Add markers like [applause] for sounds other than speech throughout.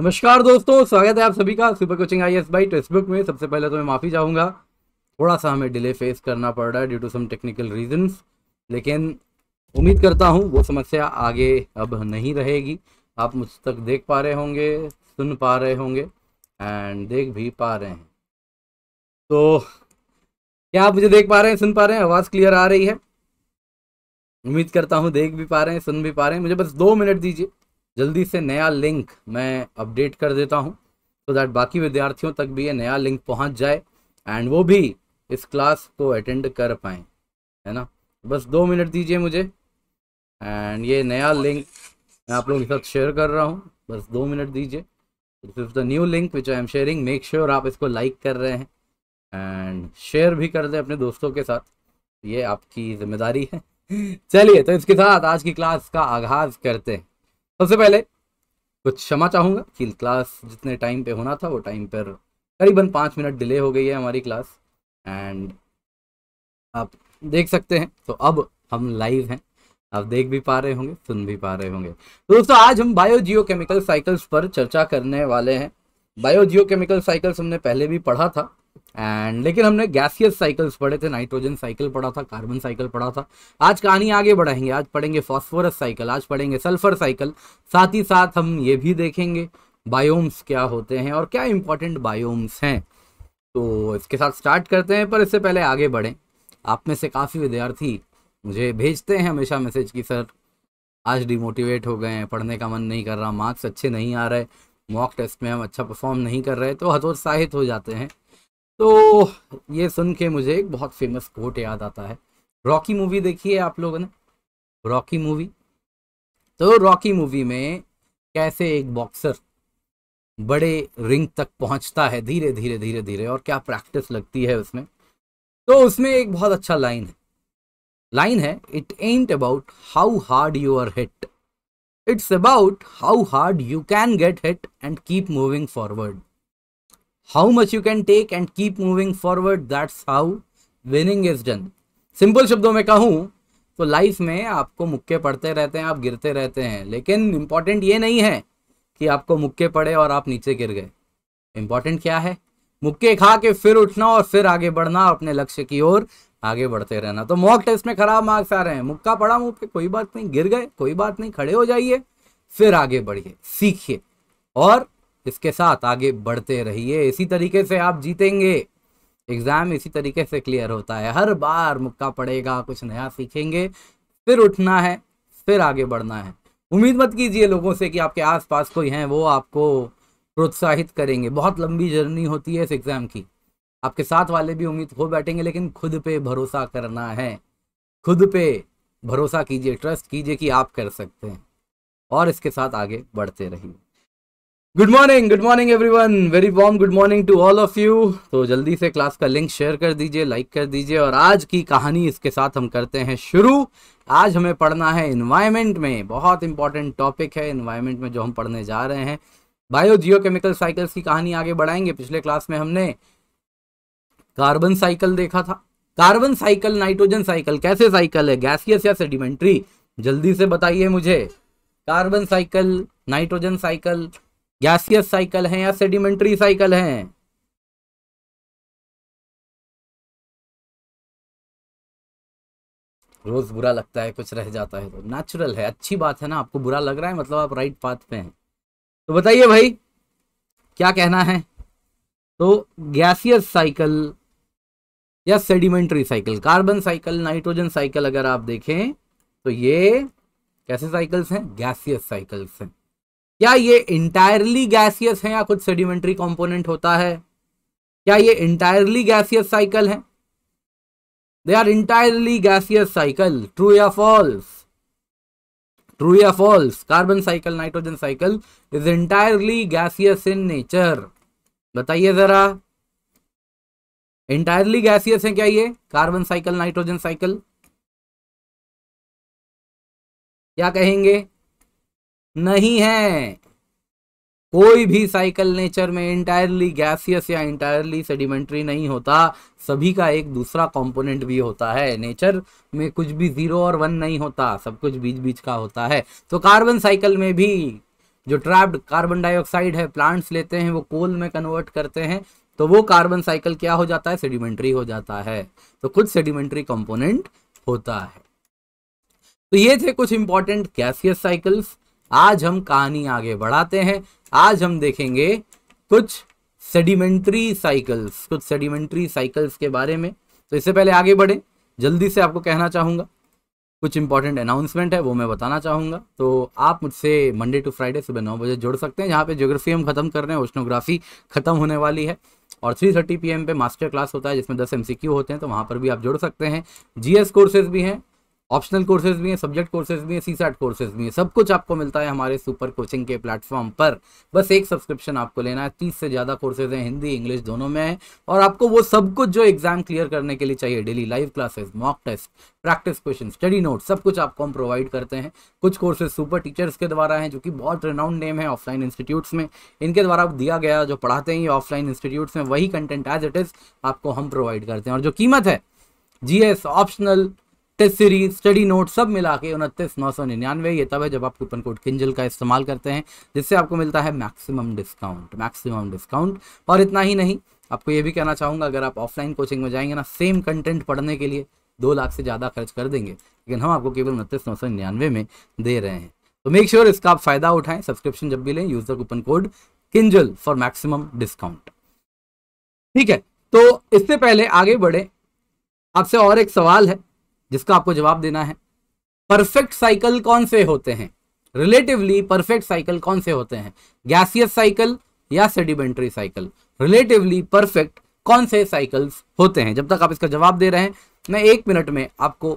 नमस्कार दोस्तों स्वागत है आप सभी का super coaching I S by textbook में सबसे पहले तो मैं माफ़ी चाहूंगा थोड़ा सा हमें डिले फेस करना पड़ रहा है due to some technical reasons लेकिन उम्मीद करता हूँ वो समस्या आगे अब नहीं रहेगी आप मुझ तक देख पा रहे होंगे सुन पा रहे होंगे एंड देख भी पा रहे हैं तो क्या आप मुझे देख पा रहे हैं सुन पा रहे हैं आवाज़ क्लियर आ रही है उम्मीद करता हूँ देख भी पा रहे हैं सुन भी पा रहे हैं मुझे बस दो मिनट दीजिए जल्दी से नया लिंक मैं अपडेट कर देता हूँ सो दैट बाकी विद्यार्थियों तक भी ये नया लिंक पहुँच जाए एंड वो भी इस क्लास को अटेंड कर पाएँ है ना बस दो मिनट दीजिए मुझे एंड ये नया लिंक मैं आप लोगों के साथ शेयर कर रहा हूँ बस दो मिनट दीजिए this is the new link which I am sharing make sure आप इसको लाइक कर रहे हैं एंड शेयर भी कर दें अपने दोस्तों के साथ ये आपकी जिम्मेदारी है [laughs] चलिए तो इसके साथ आज की क्लास का आगाज करते हैं सबसे पहले कुछ क्षमा चाहूँगा कि क्लास जितने टाइम पे होना था वो टाइम पर करीबन पाँच मिनट डिले हो गई है हमारी क्लास एंड आप देख सकते हैं तो अब हम लाइव हैं आप देख भी पा रहे होंगे सुन भी पा रहे होंगे तो दोस्तों आज हम बायो जियो केमिकल साइकिल्स पर चर्चा करने वाले हैं बायो जियो केमिकल साइकिल्स हमने पहले भी पढ़ा था एंड लेकिन हमने गैसियस साइकिल्स पढ़े थे नाइट्रोजन साइकिल पढ़ा था कार्बन साइकिल पढ़ा था आज कहानी आगे बढ़ाएंगे आज पढ़ेंगे फॉस्फोरस साइकिल आज पढ़ेंगे सल्फर साइकिल साथ ही साथ हम ये भी देखेंगे बायोम्स क्या होते हैं और क्या इंपॉर्टेंट बायोम्स हैं तो इसके साथ स्टार्ट करते हैं पर इससे पहले आगे बढ़ें आप में से काफ़ी विद्यार्थी मुझे भेजते हैं हमेशा मैसेज कि सर आज डिमोटिवेट हो गए हैं पढ़ने का मन नहीं कर रहा मार्क्स अच्छे नहीं आ रहे मॉक टेस्ट में हम अच्छा परफॉर्म नहीं कर रहे तो हतोत्साहित हो जाते हैं तो ये सुन के मुझे एक बहुत फेमस कोट याद आता है रॉकी मूवी देखी है आप लोगों ने रॉकी मूवी तो रॉकी मूवी में कैसे एक बॉक्सर बड़े रिंग तक पहुंचता है धीरे धीरे धीरे धीरे और क्या प्रैक्टिस लगती है उसमें तो उसमें एक बहुत अच्छा लाइन है लाइन है it ain't about how hard you are hit it's about how hard you can get hit and keep moving forward how much you can take and keep moving forward that's how winning is done simple शब्दों में कहूँ तो life में आपको मुक्के पड़ते रहते हैं आप गिरते रहते हैं लेकिन इम्पॉर्टेंट ये नहीं है कि आपको मुक्के पड़े और आप नीचे गिर गए इम्पॉर्टेंट क्या है मुक्के खा के फिर उठना और फिर आगे बढ़ना अपने लक्ष्य की ओर आगे बढ़ते रहना तो मॉक टेस्ट में खराब मार्क्स आ रहे हैं मुक्का पड़ा मुँह पे कोई बात नहीं गिर गए कोई बात नहीं खड़े हो जाइए फिर आगे बढ़िए सीखिए और इसके साथ आगे बढ़ते रहिए इसी तरीके से आप जीतेंगे एग्ज़ाम इसी तरीके से क्लियर होता है हर बार मुक्का पड़ेगा कुछ नया सीखेंगे फिर उठना है फिर आगे बढ़ना है उम्मीद मत कीजिए लोगों से कि आपके आसपास कोई हैं वो आपको प्रोत्साहित करेंगे बहुत लंबी जर्नी होती है इस एग्ज़ाम की आपके साथ वाले भी उम्मीद हो बैठेंगे लेकिन खुद पे भरोसा करना है खुद पे भरोसा कीजिए ट्रस्ट कीजिए कि आप कर सकते हैं और इसके साथ आगे बढ़ते रहिए good morning good morning everyone very warm good morning to all of you तो जल्दी से क्लास का लिंक शेयर कर दीजिए लाइक कर दीजिए और आज की कहानी इसके साथ हम करते हैं शुरू आज हमें पढ़ना है इन्वायरमेंट में बहुत इंपॉर्टेंट टॉपिक है इन्वायरमेंट में जो हम पढ़ने जा रहे हैं बायो केमिकल साइकिल्स की कहानी आगे बढ़ाएंगे पिछले क्लास में हमने कार्बन साइकिल देखा था कार्बन साइकिल नाइट्रोजन साइकिल कैसे साइकिल है गैसियस या सेडिमेंट्री जल्दी से बताइए मुझे carbon cycle nitrogen cycle gaseous cycle है या सेडिमेंट्री साइकिल है रोज बुरा लगता है कुछ रह जाता है तो नेचुरल है अच्छी बात है ना आपको बुरा लग रहा है मतलब आप राइट पाथ पे हैं तो बताइए भाई क्या कहना है तो गैसियस साइकिल या sedimentary cycle carbon cycle nitrogen cycle अगर आप देखें तो ये कैसे साइकिल्स हैं गैसियस साइकिल्स हैं क्या ये इंटायरली गैसियस है या कुछ सेडिमेंट्री कंपोनेंट होता है क्या ये इंटायरली गैसियस साइकिल है they are entirely gaseous cycle true या फॉल्स ट्रू या false carbon cycle nitrogen cycle is entirely gaseous in nature बताइए जरा इंटायरली गैसियस है क्या ये कार्बन साइकिल नाइट्रोजन साइकिल क्या कहेंगे नहीं है कोई भी साइकिल नेचर में इंटायरली गैसियस या इंटायरली सेडिमेंट्री नहीं होता सभी का एक दूसरा कंपोनेंट भी होता है नेचर में कुछ भी जीरो और वन नहीं होता सब कुछ बीच बीच का होता है तो कार्बन साइकिल में भी जो ट्रैप्ड कार्बन डाइऑक्साइड है प्लांट्स लेते हैं वो कोल में कन्वर्ट करते हैं तो वो कार्बन साइकिल क्या हो जाता है सेडिमेंट्री हो जाता है तो कुछ सेडिमेंट्री कॉम्पोनेंट होता है तो ये थे कुछ इंपॉर्टेंट गैसियस साइकिल्स आज हम कहानी आगे बढ़ाते हैं आज हम देखेंगे कुछ सेडिमेंट्री साइकिल्स कुछ सेडिमेंट्री साइकिल्स के बारे में तो इससे पहले आगे बढ़े जल्दी से आपको कहना चाहूंगा कुछ इंपॉर्टेंट अनाउंसमेंट है वो मैं बताना चाहूंगा तो आप मुझसे मंडे टू फ्राइडे सुबह नौ बजे जुड़ सकते हैं जहाँ पे ज्योग्राफी हम खत्म कर रहे हैं ओशनोग्राफी खत्म होने वाली है और थ्री थर्टी पी पे मास्टर क्लास होता है जिसमें दस एम होते हैं तो वहाँ पर भी आप जुड़ सकते हैं जीएस कोर्सेज भी हैं ऑप्शनल कोर्सेज भी हैं सब्जेक्ट कोर्सेज भी हैं सी सैट कोर्सेज भी हैं सब कुछ आपको मिलता है हमारे सुपर कोचिंग के प्लेटफॉर्म पर बस एक सब्सक्रिप्शन आपको लेना है तीस से ज़्यादा कोर्सेज हैं हिंदी इंग्लिश दोनों में हैं और आपको वो सब कुछ जो एग्जाम क्लियर करने के लिए चाहिए daily live classes mock test practice question study note सब कुछ आपको हम प्रोवाइड करते हैं कुछ कोर्सेज सुपर टीचर्स के द्वारा हैं जो कि बहुत रिनाउंड नेम है ऑफलाइन इंस्टीट्यूट्स में इनके द्वारा दिया गया जो पढ़ाते हैं ये ऑफलाइन इंस्टीट्यूट्स में वही कंटेंट एज इट इज़ आपको हम प्रोवाइड करते हैं और जो कीमत है G S optional test series study note सब मिला के उनतीस नौ सौ निन्यानवे ये तब है जब आप कूपन कोड किंजल का इस्तेमाल करते हैं जिससे आपको मिलता है मैक्सिमम डिस्काउंट मैक्सिमम डिस्काउंट और इतना ही नहीं आपको ये भी कहना चाहूँगा अगर आप ऑफलाइन कोचिंग में जाएंगे ना सेम कंटेंट पढ़ने के लिए दो लाख से ज़्यादा खर्च कर देंगे लेकिन हम आपको केवल उनतीस नौ सौ निन्यानवे में दे रहे हैं तो मेक श्योर sure इसका आप फायदा उठाएं सब्सक्रिप्शन जब भी लें use the coupon code Kinjal for maximum discount ठीक है तो इससे पहले आगे बढ़े आपसे और एक सवाल है जिसका आपको जवाब देना है परफेक्ट साइकिल कौन से होते हैं रिलेटिवली परफेक्ट साइकिल कौन से होते हैं गैसियस साइकिल या सेडिमेंट्री साइकिल रिलेटिवली परफेक्ट कौन से साइकिल्स होते हैं जब तक आप इसका जवाब दे रहे हैं मैं एक मिनट में आपको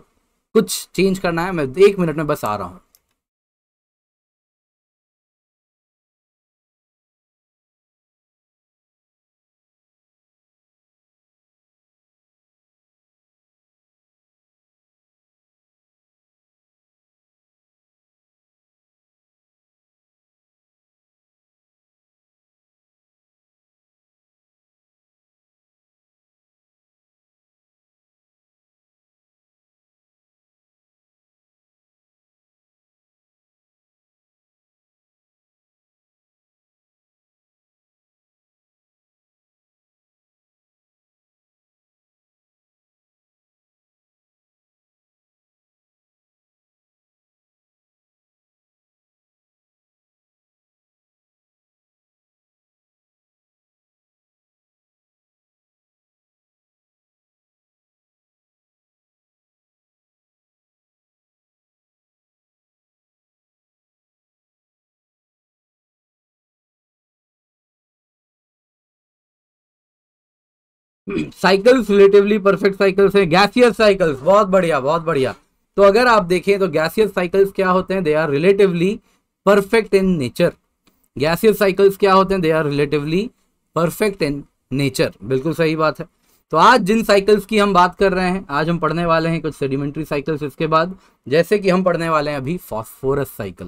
कुछ चेंज करना है मैं एक मिनट में बस आ रहा हूं साइकिल्स रिलेटिवली परफेक्ट साइकिल्स हैं गैसियस साइकिल्स बहुत बढ़िया बहुत बढ़िया तो अगर आप देखें तो गैसियस साइकिल्स क्या होते हैं they are relatively perfect in nature gaseous cycles क्या होते हैं they are relatively perfect in nature बिल्कुल सही बात है तो आज जिन साइकिल्स की हम बात कर रहे हैं आज हम पढ़ने वाले हैं कुछ सेडिमेंट्री साइकिल्स इसके बाद जैसे कि हम पढ़ने वाले हैं अभी फॉस्फोरस साइकिल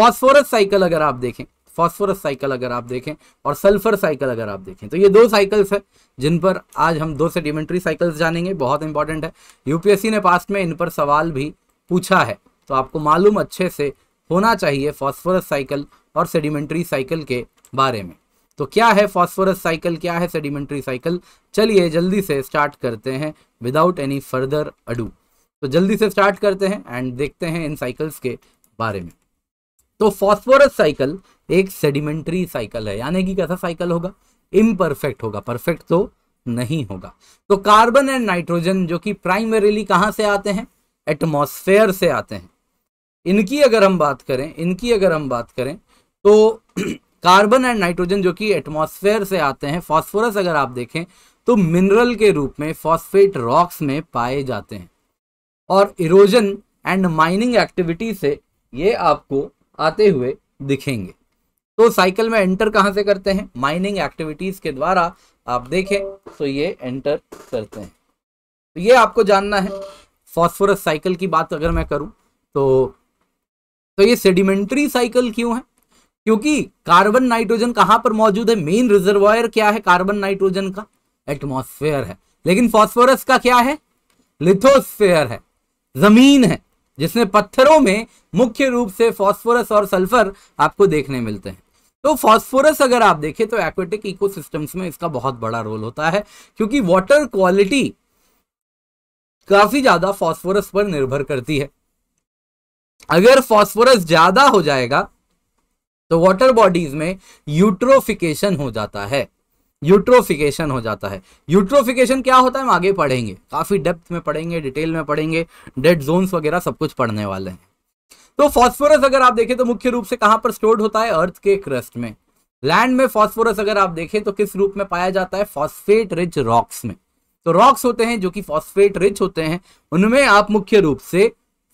फॉस्फोरस साइकिल अगर आप देखें फॉस्फोरस साइकिल अगर आप देखें और सल्फर साइकिल अगर आप देखें तो ये दो साइकिल्स हैं जिन पर आज हम दो सेडिमेंट्री साइकिल्स जानेंगे बहुत इंपॉर्टेंट है यूपीएससी ने पास्ट में इन पर सवाल भी पूछा है तो आपको मालूम अच्छे से होना चाहिए फॉस्फोरस साइकिल और सेडिमेंट्री साइकिल के बारे में तो क्या है फॉस्फोरस साइकिल क्या है सेडिमेंट्री साइकिल चलिए जल्दी से स्टार्ट करते हैं विदाउट एनी फर्दर अडू तो जल्दी से स्टार्ट करते हैं एंड देखते हैं इन साइकिल्स के बारे में तो फॉस्फोरस साइकिल एक सेडिमेंट्री साइकिल है यानी कि कैसा साइकिल होगा इम्परफेक्ट होगा परफेक्ट तो नहीं होगा तो कार्बन एंड नाइट्रोजन जो कि प्राइमरीली कहाँ से आते हैं एटमोसफेयर से आते हैं इनकी अगर हम बात करें इनकी अगर हम बात करें तो कार्बन एंड नाइट्रोजन जो कि एटमोसफेयर से आते हैं फॉस्फोरस अगर आप देखें तो मिनरल के रूप में फॉस्फेट रॉक्स में पाए जाते हैं और इरोजन एंड माइनिंग एक्टिविटी से ये आपको आते हुए दिखेंगे तो साइकिल में एंटर कहां से करते हैं माइनिंग एक्टिविटीज के द्वारा आप देखें तो ये एंटर करते हैं तो ये आपको जानना है फॉस्फोरस साइकिल की बात अगर मैं करूं तो तो ये सेडिमेंट्री साइकिल क्यों है क्योंकि कार्बन नाइट्रोजन कहां पर मौजूद है मेन रिजर्वायर क्या है कार्बन नाइट्रोजन का एटमोस्फेयर है लेकिन फॉस्फोरस का क्या है लिथोस्फेयर है जमीन है जिसमें पत्थरों में मुख्य रूप से फॉस्फोरस और सल्फर आपको देखने मिलते हैं तो फॉस्फोरस अगर आप देखें तो एक्वेटिक इकोसिस्टम्स में इसका बहुत बड़ा रोल होता है क्योंकि वाटर क्वालिटी काफी ज्यादा फॉस्फोरस पर निर्भर करती है अगर फॉस्फोरस ज्यादा हो जाएगा तो वाटर बॉडीज में यूट्रोफिकेशन हो जाता है यूट्रोफिकेशन हो जाता है यूट्रोफिकेशन क्या होता है हम आगे पढ़ेंगे काफी डेप्थ में पढ़ेंगे डिटेल में पढ़ेंगे डेड जोन्स वगैरह सब कुछ पढ़ने वाले हैं तो फॉस्फोरस अगर आप देखें तो मुख्य रूप से कहां पर स्टोर्ड होता है अर्थ के क्रस्ट में लैंड में फॉस्फोरस अगर आप देखें तो किस रूप में पाया जाता है फॉस्फेट रिच रॉक्स में तो रॉक्स होते हैं जो कि फॉस्फेट रिच होते हैं उनमें आप मुख्य रूप से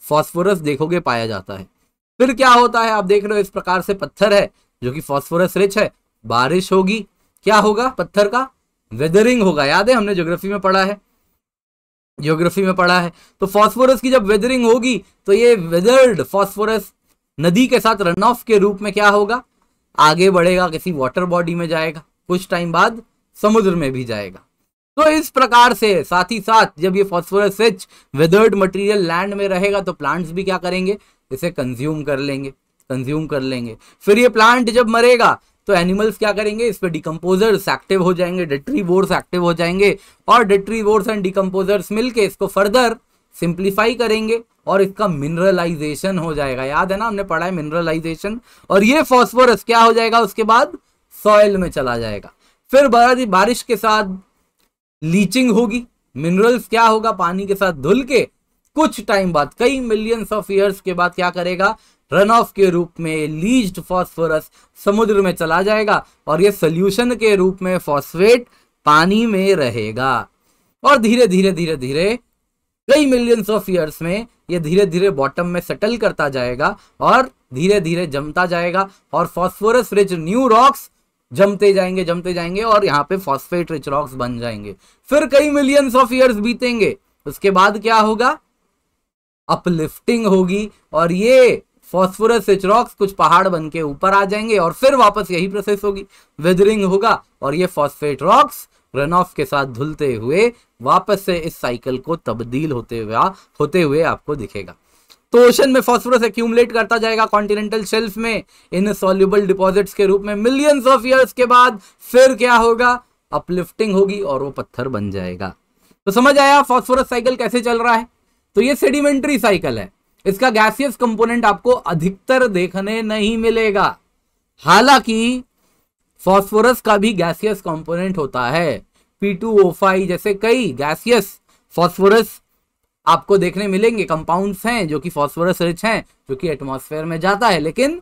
फॉस्फोरस देखोगे पाया जाता है फिर क्या होता है आप देख रहे हो इस प्रकार से पत्थर है जो कि फॉस्फोरस रिच है बारिश होगी क्या होगा पत्थर का वेदरिंग होगा याद है हमने ज्योग्राफी में पढ़ा है जियोग्राफी में पढ़ा है तो फॉस्फोरस की जब वेदरिंग होगी तो ये वेदर्ड फॉस्फोरस नदी के साथ रन ऑफ के रूप में क्या होगा आगे बढ़ेगा किसी वाटर बॉडी में जाएगा कुछ टाइम बाद समुद्र में भी जाएगा तो इस प्रकार से साथ ही साथ जब ये phosphorus rich weathered material land में रहेगा तो प्लांट्स भी क्या करेंगे इसे कंज्यूम कर लेंगे कंज्यूम कर लेंगे फिर ये प्लांट जब मरेगा तो एनिमल्स क्या करेंगे इस पर डिकम्पोजर्स एक्टिव हो जाएंगे डेट्रीवोर्स एक्टिव हो जाएंगे और डेट्रीवोर्स एंड डिकम्पोजर्स मिलके इसको फर्दर सिंप्लीफाई करेंगे और इसका मिनरलाइजेशन हो जाएगा याद है ना हमने पढ़ा है मिनरलाइजेशन और ये फॉस्फोरस क्या हो जाएगा उसके बाद सॉइल में चला जाएगा फिर बारिश के साथ लीचिंग होगी मिनरल्स क्या होगा पानी के साथ धुल के कुछ टाइम बाद कई मिलियंस ऑफ ईयर्स के बाद क्या करेगा रन ऑफ के रूप में लीज्ड फॉस्फोरस समुद्र में चला जाएगा और ये सोल्यूशन के रूप में फॉस्फेट पानी में रहेगा और धीरे धीरे धीरे धीरे कई मिलियंस ऑफ ईयर्स में ये धीरे धीरे बॉटम में सेटल करता जाएगा और धीरे धीरे जमता जाएगा और फॉस्फोरस रिच न्यू रॉक्स जमते जाएंगे जमते जाएंगे और यहाँ पे फॉस्फेट रिच रॉक्स बन जाएंगे फिर कई मिलियंस ऑफ ईयर्स बीतेंगे उसके बाद क्या होगा अपलिफ्टिंग होगी और ये फॉस्फोरस रॉक्स कुछ पहाड़ बन के ऊपर आ जाएंगे और फिर वापस यही प्रोसेस होगी वेदरिंग होगा और ये फॉस्फेट रॉक्स रन ऑफ के साथ धुलते हुए वापस से इस साइकिल को तब्दील होते हुए होते हुए आपको दिखेगा तो ओशन में फॉस्फोरस एक्यूमुलेट करता जाएगा कॉन्टिनेंटल शेल्फ में इन सोल्यूबल डिपॉजिट्स के रूप में मिलियंस ऑफ ईयर्स के बाद फिर क्या होगा अपलिफ्टिंग होगी और वो पत्थर बन जाएगा तो समझ आया फॉस्फोरस साइकिल कैसे चल रहा है तो ये सेडिमेंट्री साइकिल है इसका गैसियस कंपोनेंट आपको अधिकतर देखने नहीं मिलेगा हालांकि फास्फोरस का भी गैसियस कंपोनेंट होता है P2O5 जैसे कई गैसियस फास्फोरस आपको देखने मिलेंगे कंपाउंड्स हैं जो कि फॉस्फोरस रिच हैं जो कि एटमॉस्फेयर में जाता है लेकिन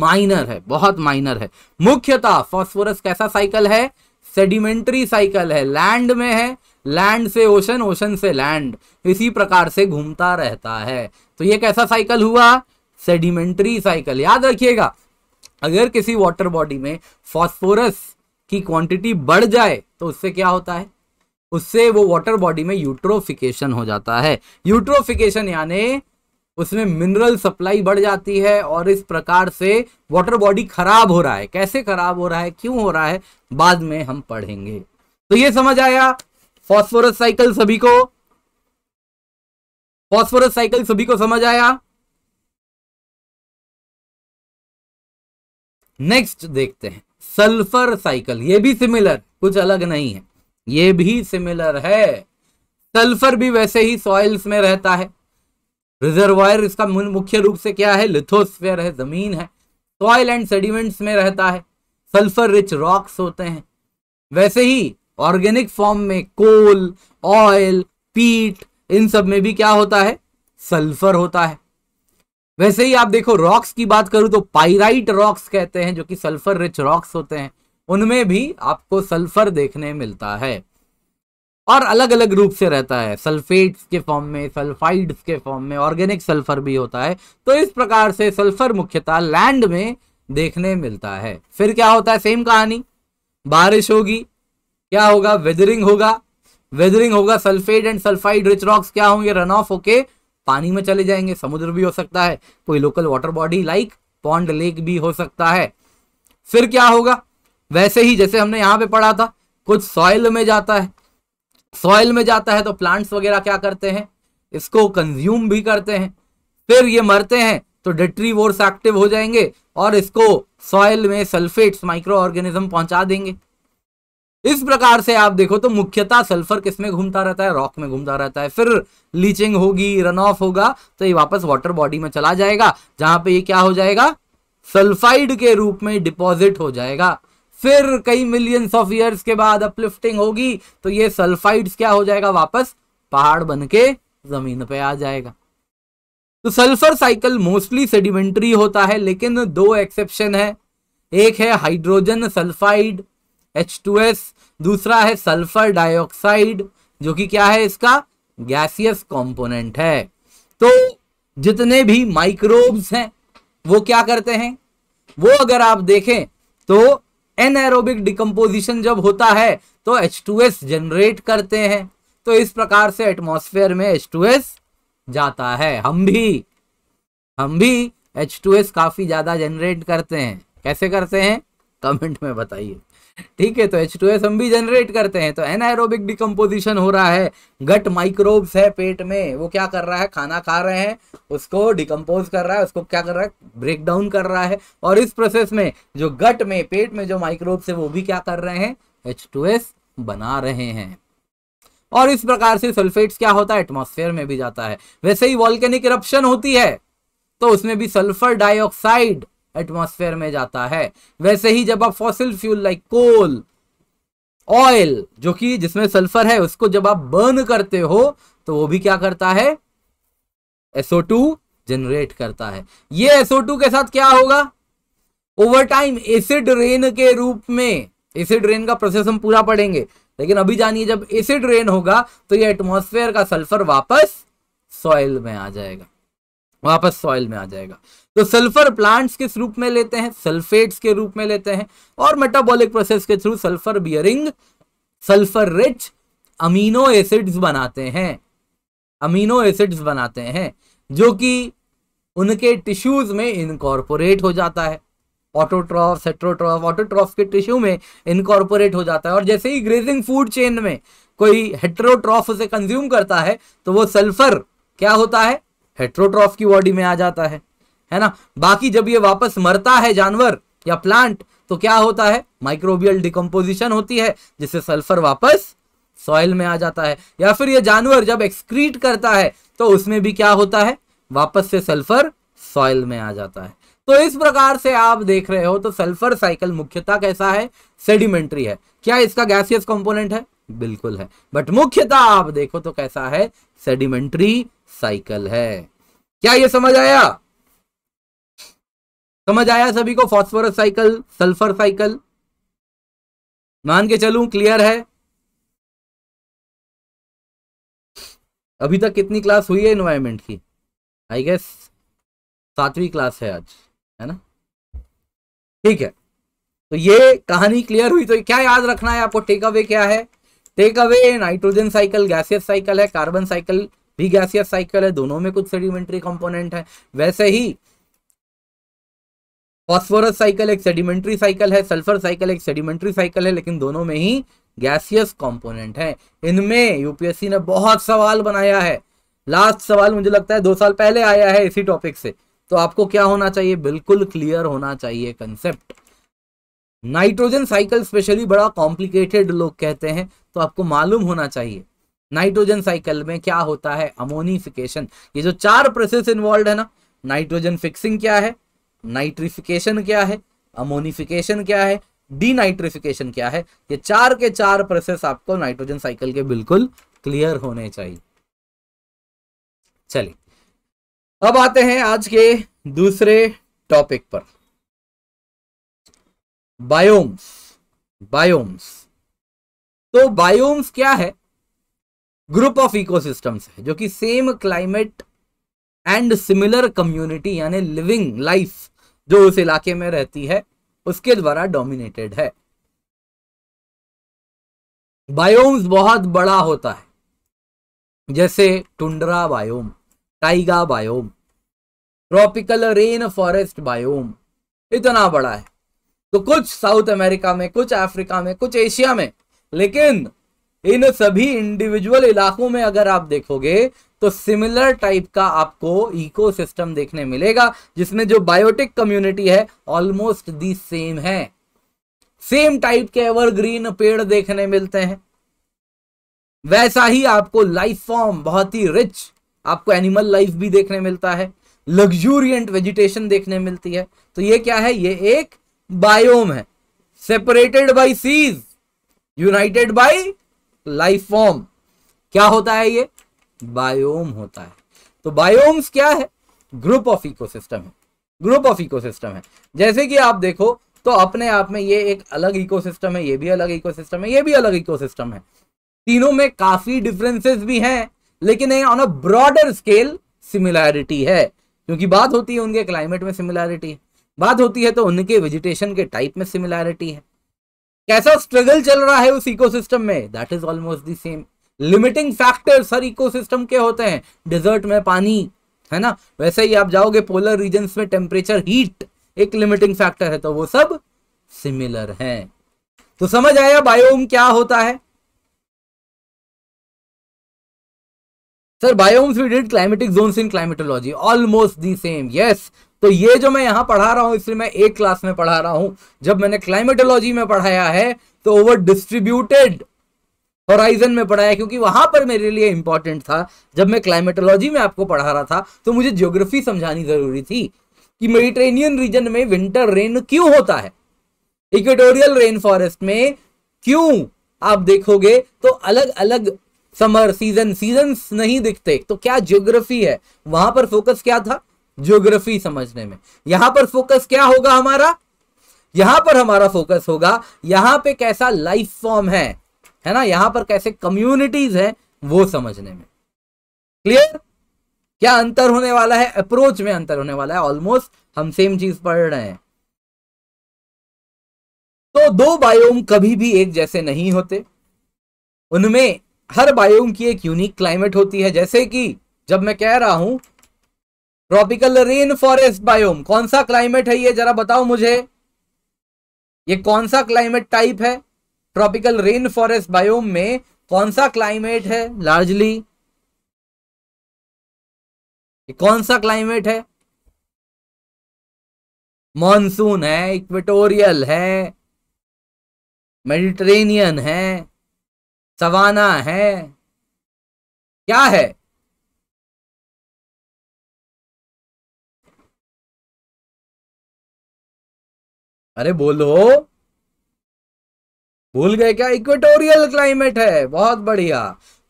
माइनर है बहुत माइनर है मुख्यतः फॉस्फोरस कैसा साइकिल है सेडिमेंट्री साइकिल है लैंड में है लैंड से ओशन ओशन से लैंड इसी प्रकार से घूमता रहता है तो ये कैसा साइकिल हुआ सेडिमेंट्री साइकिल याद रखिएगा अगर किसी वाटर बॉडी में फॉस्फोरस की क्वांटिटी बढ़ जाए तो उससे क्या होता है उससे वो वाटर बॉडी में यूट्रोफिकेशन हो जाता है यूट्रोफिकेशन यानी उसमें मिनरल सप्लाई बढ़ जाती है और इस प्रकार से वाटर बॉडी खराब हो रहा है कैसे खराब हो रहा है क्यों हो रहा है बाद में हम पढ़ेंगे तो ये समझ आया फॉस्फोरस साइकिल सभी को फॉस्फोरस साइकिल सभी को समझ आया नेक्स्ट देखते हैं सल्फर साइकिल ये भी सिमिलर कुछ अलग नहीं है ये भी सिमिलर है सल्फर भी वैसे ही सॉइल्स में रहता है रिजर्वायर इसका मुख्य रूप से क्या है लिथोस्फेयर है जमीन है सॉइल एंड सेडिमेंट्स में रहता है सल्फर रिच रॉक्स होते हैं वैसे ही ऑर्गेनिक फॉर्म में कोल ऑयल पीट इन सब में भी क्या होता है सल्फर होता है वैसे ही आप देखो रॉक्स की बात करूं तो पाइराइट रॉक्स कहते हैं जो कि सल्फर रिच रॉक्स होते हैं उनमें भी आपको सल्फर देखने मिलता है और अलग अलग रूप से रहता है सल्फेट्स के फॉर्म में सल्फाइड्स के फॉर्म में ऑर्गेनिक सल्फर भी होता है तो इस प्रकार से सल्फर मुख्यतः लैंड में देखने मिलता है फिर क्या होता है सेम कहानी बारिश होगी क्या होगा वेदरिंग होगा वेदरिंग होगा sulphate and sulphide rich rocks क्या होंगे रन ऑफ होके पानी में चले जाएंगे समुद्र भी हो सकता है कोई local water body like pond lake भी हो सकता है फिर क्या होगा वैसे ही जैसे हमने यहां पे पढ़ा था कुछ सॉइल में जाता है सॉइल में जाता है तो प्लांट्स वगैरह क्या करते हैं इसको कंज्यूम भी करते हैं फिर ये मरते हैं तो डिट्री एक्टिव हो जाएंगे और इसको सॉइल में सल्फेट्स माइक्रो ऑर्गेनिज्म पहुंचा देंगे इस प्रकार से आप देखो तो मुख्यतः सल्फर किसमें घूमता रहता है रॉक में घूमता रहता है फिर लीचिंग होगी रन ऑफ होगा तो ये वापस वाटर बॉडी में चला जाएगा जहां पे ये क्या हो जाएगा सल्फाइड के रूप में डिपॉजिट हो जाएगा फिर कई मिलियंस ऑफ इयर्स के बाद अपलिफ्टिंग होगी तो ये सल्फाइड क्या हो जाएगा वापस पहाड़ बन के जमीन पे आ जाएगा तो सल्फर साइकिल मोस्टली सेडिमेंट्री होता है लेकिन दो एक्सेप्शन है एक है hydrogen sulphide H two S दूसरा है सल्फर डाइऑक्साइड जो कि क्या है इसका गैसियस कंपोनेंट है तो जितने भी माइक्रोब्स हैं वो क्या करते हैं वो अगर आप देखें तो एनएरोबिक डिकम्पोजिशन जब होता है तो H2S जनरेट करते हैं तो इस प्रकार से एटमोसफेयर में H2S जाता है हम भी हम भी H2S काफी ज्यादा जनरेट करते हैं कैसे करते हैं कमेंट में बताइए ठीक है तो एच टू एस हम भी जनरेट करते हैं तो एनाइरोबिक डिकम्पोजिशन हो रहा है गट माइक्रोब्स है पेट में वो क्या कर रहा है खाना खा रहे हैं उसको डिकम्पोज कर रहा है उसको क्या कर रहा है ब्रेक डाउन कर रहा है और इस प्रोसेस में जो गट में पेट में जो माइक्रोब्स है वो भी क्या कर रहे हैं एच टू एस बना रहे हैं और इस प्रकार से सल्फेट्स क्या होता है एटमोस्फेयर में भी जाता है वैसे ही वॉल्केनिक इरप्शन होती है तो उसमें भी सल्फर डाइऑक्साइड एटमॉस्फेयर में जाता है वैसे ही जब आप fossil fuel like coal oil जो कि जिसमें सल्फर है उसको जब आप बर्न करते हो तो वो भी क्या करता है SO2 जनरेट करता है ये SO2 के साथ क्या होगा ओवर टाइम एसिड रेन के रूप में एसिड रेन का प्रोसेस हम पूरा पढ़ेंगे लेकिन अभी जानिए जब एसिड रेन होगा तो ये एटमॉस्फेयर का सल्फर वापस सॉइल में आ जाएगा वापस सॉइल में आ जाएगा तो सल्फर प्लांट्स किस रूप में लेते हैं सल्फेट्स के रूप में लेते हैं और मेटाबॉलिक प्रोसेस के through sulphur bearing sulphur rich amino acids बनाते हैं अमीनो एसिड्स बनाते हैं जो कि उनके टिश्यूज में इनकॉर्पोरेट हो जाता है ऑटोट्रॉफ सेट्रोट्रॉफ ऑटोट्रॉफ के टिश्यू में इनकॉर्पोरेट हो जाता है और जैसे ही ग्रेजिंग फूड चेन में कोई हेट्रोट्रॉफ उसे कंज्यूम करता है तो वो सल्फर क्या होता है हेट्रोट्रॉफ की बॉडी में आ जाता है है ना बाकी जब ये वापस मरता है जानवर या प्लांट तो क्या होता है माइक्रोबियल डिकम्पोजिशन होती है जिससे सल्फर वापस सॉइल में आ जाता है या फिर ये जानवर जब एक्सक्रीट करता है तो उसमें भी क्या होता है वापस से सल्फर सॉइल में आ जाता है तो इस प्रकार से आप देख रहे हो तो सल्फर साइकिल मुख्यतः कैसा है सेडिमेंट्री है क्या इसका गैसियस कंपोनेंट है बिल्कुल है बट मुख्यतः आप देखो तो कैसा है सेडिमेंट्री साइकिल है क्या ये समझ आया समझ आया सभी को फॉस्फोरस साइकिल सल्फर साइकिल मान के चलू क्लियर है अभी तक कितनी क्लास हुई है इन्वायरमेंट की आई गेस सातवीं क्लास है आज है ना ठीक है तो ये कहानी क्लियर हुई तो क्या याद रखना है आपको टेक अवे क्या है take away nitrogen cycle gaseous cycle है कार्बन साइकिल भी गैसियस साइकिल है दोनों में कुछ सेडिमेंट्री कंपोनेंट है वैसे ही फॉस्फोरस साइकिल एक सेडिमेंट्री साइकिल है सल्फर साइकिल एक सेडिमेंट्री साइकिल है लेकिन दोनों में ही गैसियस कंपोनेंट है इनमें यूपीएससी ने बहुत सवाल बनाया है लास्ट सवाल मुझे लगता है दो साल पहले आया है इसी टॉपिक से तो आपको क्या होना चाहिए बिल्कुल क्लियर होना चाहिए कंसेप्ट नाइट्रोजन साइकिल स्पेशली बड़ा कॉम्प्लिकेटेड लोग कहते हैं तो आपको मालूम होना चाहिए नाइट्रोजन साइकिल में क्या होता है अमोनिफिकेशन ये जो चार प्रोसेस इन्वॉल्व है ना नाइट्रोजन फिक्सिंग क्या है नाइट्रिफिकेशन क्या है अमोनिफिकेशन क्या है डीनाइट्रिफिकेशन क्या है ये चार के चार प्रोसेस आपको नाइट्रोजन साइकिल के बिल्कुल क्लियर होने चाहिए चलिए अब आते हैं आज के दूसरे टॉपिक पर बायोम्स बायोम्स तो बायोम्स क्या है ग्रुप ऑफ इकोसिस्टम्स है जो कि same climate and similar community यानी लिविंग लाइफ जो उस इलाके में रहती है उसके द्वारा डोमिनेटेड है बायोम्स बहुत बड़ा होता है जैसे tundra biome taiga biome tropical rain forest biome इतना बड़ा है तो कुछ साउथ अमेरिका में कुछ अफ्रीका में कुछ एशिया में लेकिन इन सभी इंडिविजुअल इलाकों में अगर आप देखोगे तो सिमिलर टाइप का आपको इकोसिस्टम देखने मिलेगा जिसमें जो बायोटिक कम्युनिटी है ऑलमोस्ट दी सेम है सेम टाइप के एवरग्रीन पेड़ देखने मिलते हैं वैसा ही आपको लाइफ फॉर्म बहुत ही रिच आपको एनिमल लाइफ भी देखने मिलता है लग्जूरियंट वेजिटेशन देखने मिलती है तो ये क्या है ये एक बायोम है separated by seas united by life form क्या होता है ये बायोम होता है तो बायोम्स क्या है ग्रुप ऑफ इकोसिस्टम है ग्रुप ऑफ इकोसिस्टम है जैसे कि आप देखो तो अपने आप में ये एक अलग इकोसिस्टम है ये भी अलग इकोसिस्टम है ये भी अलग इकोसिस्टम है तीनों में काफी डिफरेंसेस भी हैं लेकिन on a broader scale similarity है क्योंकि बात होती है उनके क्लाइमेट में सिमिलैरिटी है बात होती है तो उनके वेजिटेशन के टाइप में सिमिलैरिटी है कैसा स्ट्रगल चल रहा है उस इकोसिस्टम में that is almost the same limiting factors हर इकोसिस्टम के होते हैं डेजर्ट में पानी है ना वैसे ही आप जाओगे पोलर रीजन में टेम्परेचर हीट एक लिमिटिंग फैक्टर है तो वो सब सिमिलर है तो समझ आया बायोम क्या होता है sir biomes we did climatic zone in climatology almost the same yes तो ये जो मैं यहां पढ़ा रहा हूं इसलिए मैं एक क्लास में पढ़ा रहा हूं जब मैंने क्लाइमेटोलॉजी में पढ़ाया है तो ओवर डिस्ट्रीब्यूटेड होराइजन में पढ़ाया क्योंकि वहां पर मेरे लिए इंपॉर्टेंट था जब मैं क्लाइमेटोलॉजी में आपको पढ़ा रहा था तो मुझे ज्योग्राफी समझानी जरूरी थी कि मेडिटेरेनियन रीजन में विंटर रेन क्यों होता है इक्वेटोरियल रेन फॉरेस्ट में क्यों आप देखोगे तो अलग अलग समर सीजन सीजन नहीं दिखते तो क्या ज्योग्राफी है वहां पर फोकस क्या था ज्योग्राफी समझने में यहां पर फोकस क्या होगा हमारा यहां पर हमारा फोकस होगा यहां पे कैसा लाइफ फॉर्म है है ना यहां पर कैसे कम्युनिटीज हैं वो समझने में क्लियर क्या अंतर होने वाला है अप्रोच में अंतर होने वाला है ऑलमोस्ट हम सेम चीज पढ़ रहे हैं तो दो बायोम कभी भी एक जैसे नहीं होते उनमें हर बायोम की एक यूनिक क्लाइमेट होती है जैसे कि जब मैं कह रहा हूं ट्रॉपिकल रेन फॉरेस्ट बायोम कौन सा क्लाइमेट है ये जरा बताओ मुझे ये कौन सा क्लाइमेट टाइप है ट्रॉपिकल रेन फॉरेस्ट बायोम में कौन सा क्लाइमेट है लार्जली ये कौन सा क्लाइमेट है मॉनसून है इक्वेटोरियल है मेडिटेरेनियन है सवाना है क्या है अरे बोलो भूल गए क्या इक्वेटोरियल क्लाइमेट है बहुत बढ़िया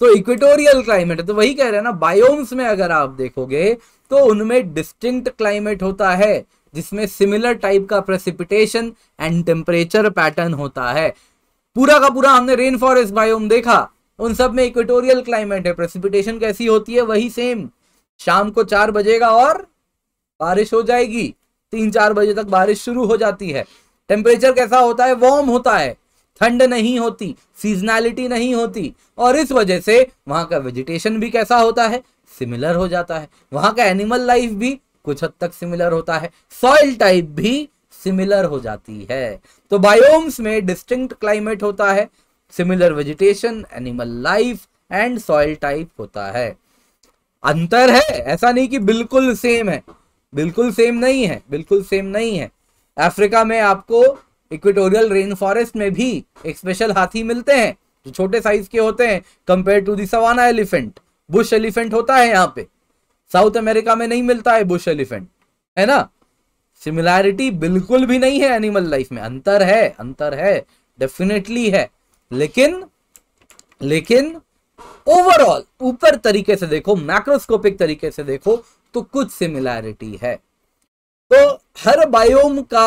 तो इक्वेटोरियल क्लाइमेट है तो वही कह रहे हैं ना बायोम्स में अगर आप देखोगे तो उनमें डिस्टिंक्ट क्लाइमेट होता है जिसमें सिमिलर टाइप का प्रेसिपिटेशन एंड टेम्परेचर पैटर्न होता है पूरा का पूरा हमने रेन फॉरेस्ट बायोम देखा उन सब में इक्वेटोरियल क्लाइमेट है प्रेसिपिटेशन कैसी होती है वही सेम शाम को चार बजेगा और बारिश हो जाएगी तीन चार बजे तक बारिश शुरू हो जाती है टेम्परेचर कैसा होता है वार्म होता है ठंड नहीं होती सीजनैलिटी नहीं होती और इस वजह से वहां का वेजिटेशन भी कैसा होता है सिमिलर हो जाता है वहां का एनिमल लाइफ भी कुछ हद तक सिमिलर होता है सॉइल टाइप भी सिमिलर हो जाती है तो बायोम्स में डिस्टिंक्ट क्लाइमेट होता है similar vegetation animal life and soil type होता है अंतर है ऐसा नहीं कि बिल्कुल सेम है बिल्कुल सेम नहीं है बिल्कुल सेम नहीं है अफ्रीका में आपको इक्वेटोरियल रेन फॉरेस्ट में भी एक स्पेशल हाथी मिलते हैं जो छोटे साइज के होते हैं compare to savanna elephant bush elephant होता है यहाँ पे साउथ अमेरिका में नहीं मिलता है बुश एलिफेंट है ना सिमिलैरिटी बिल्कुल भी नहीं है एनिमल लाइफ में अंतर है अंतर है डेफिनेटली है लेकिन लेकिन ओवरऑल ऊपर तरीके से देखो मैक्रोस्कोपिक तरीके से देखो तो कुछ सिमिलैरिटी है तो हर बायोम का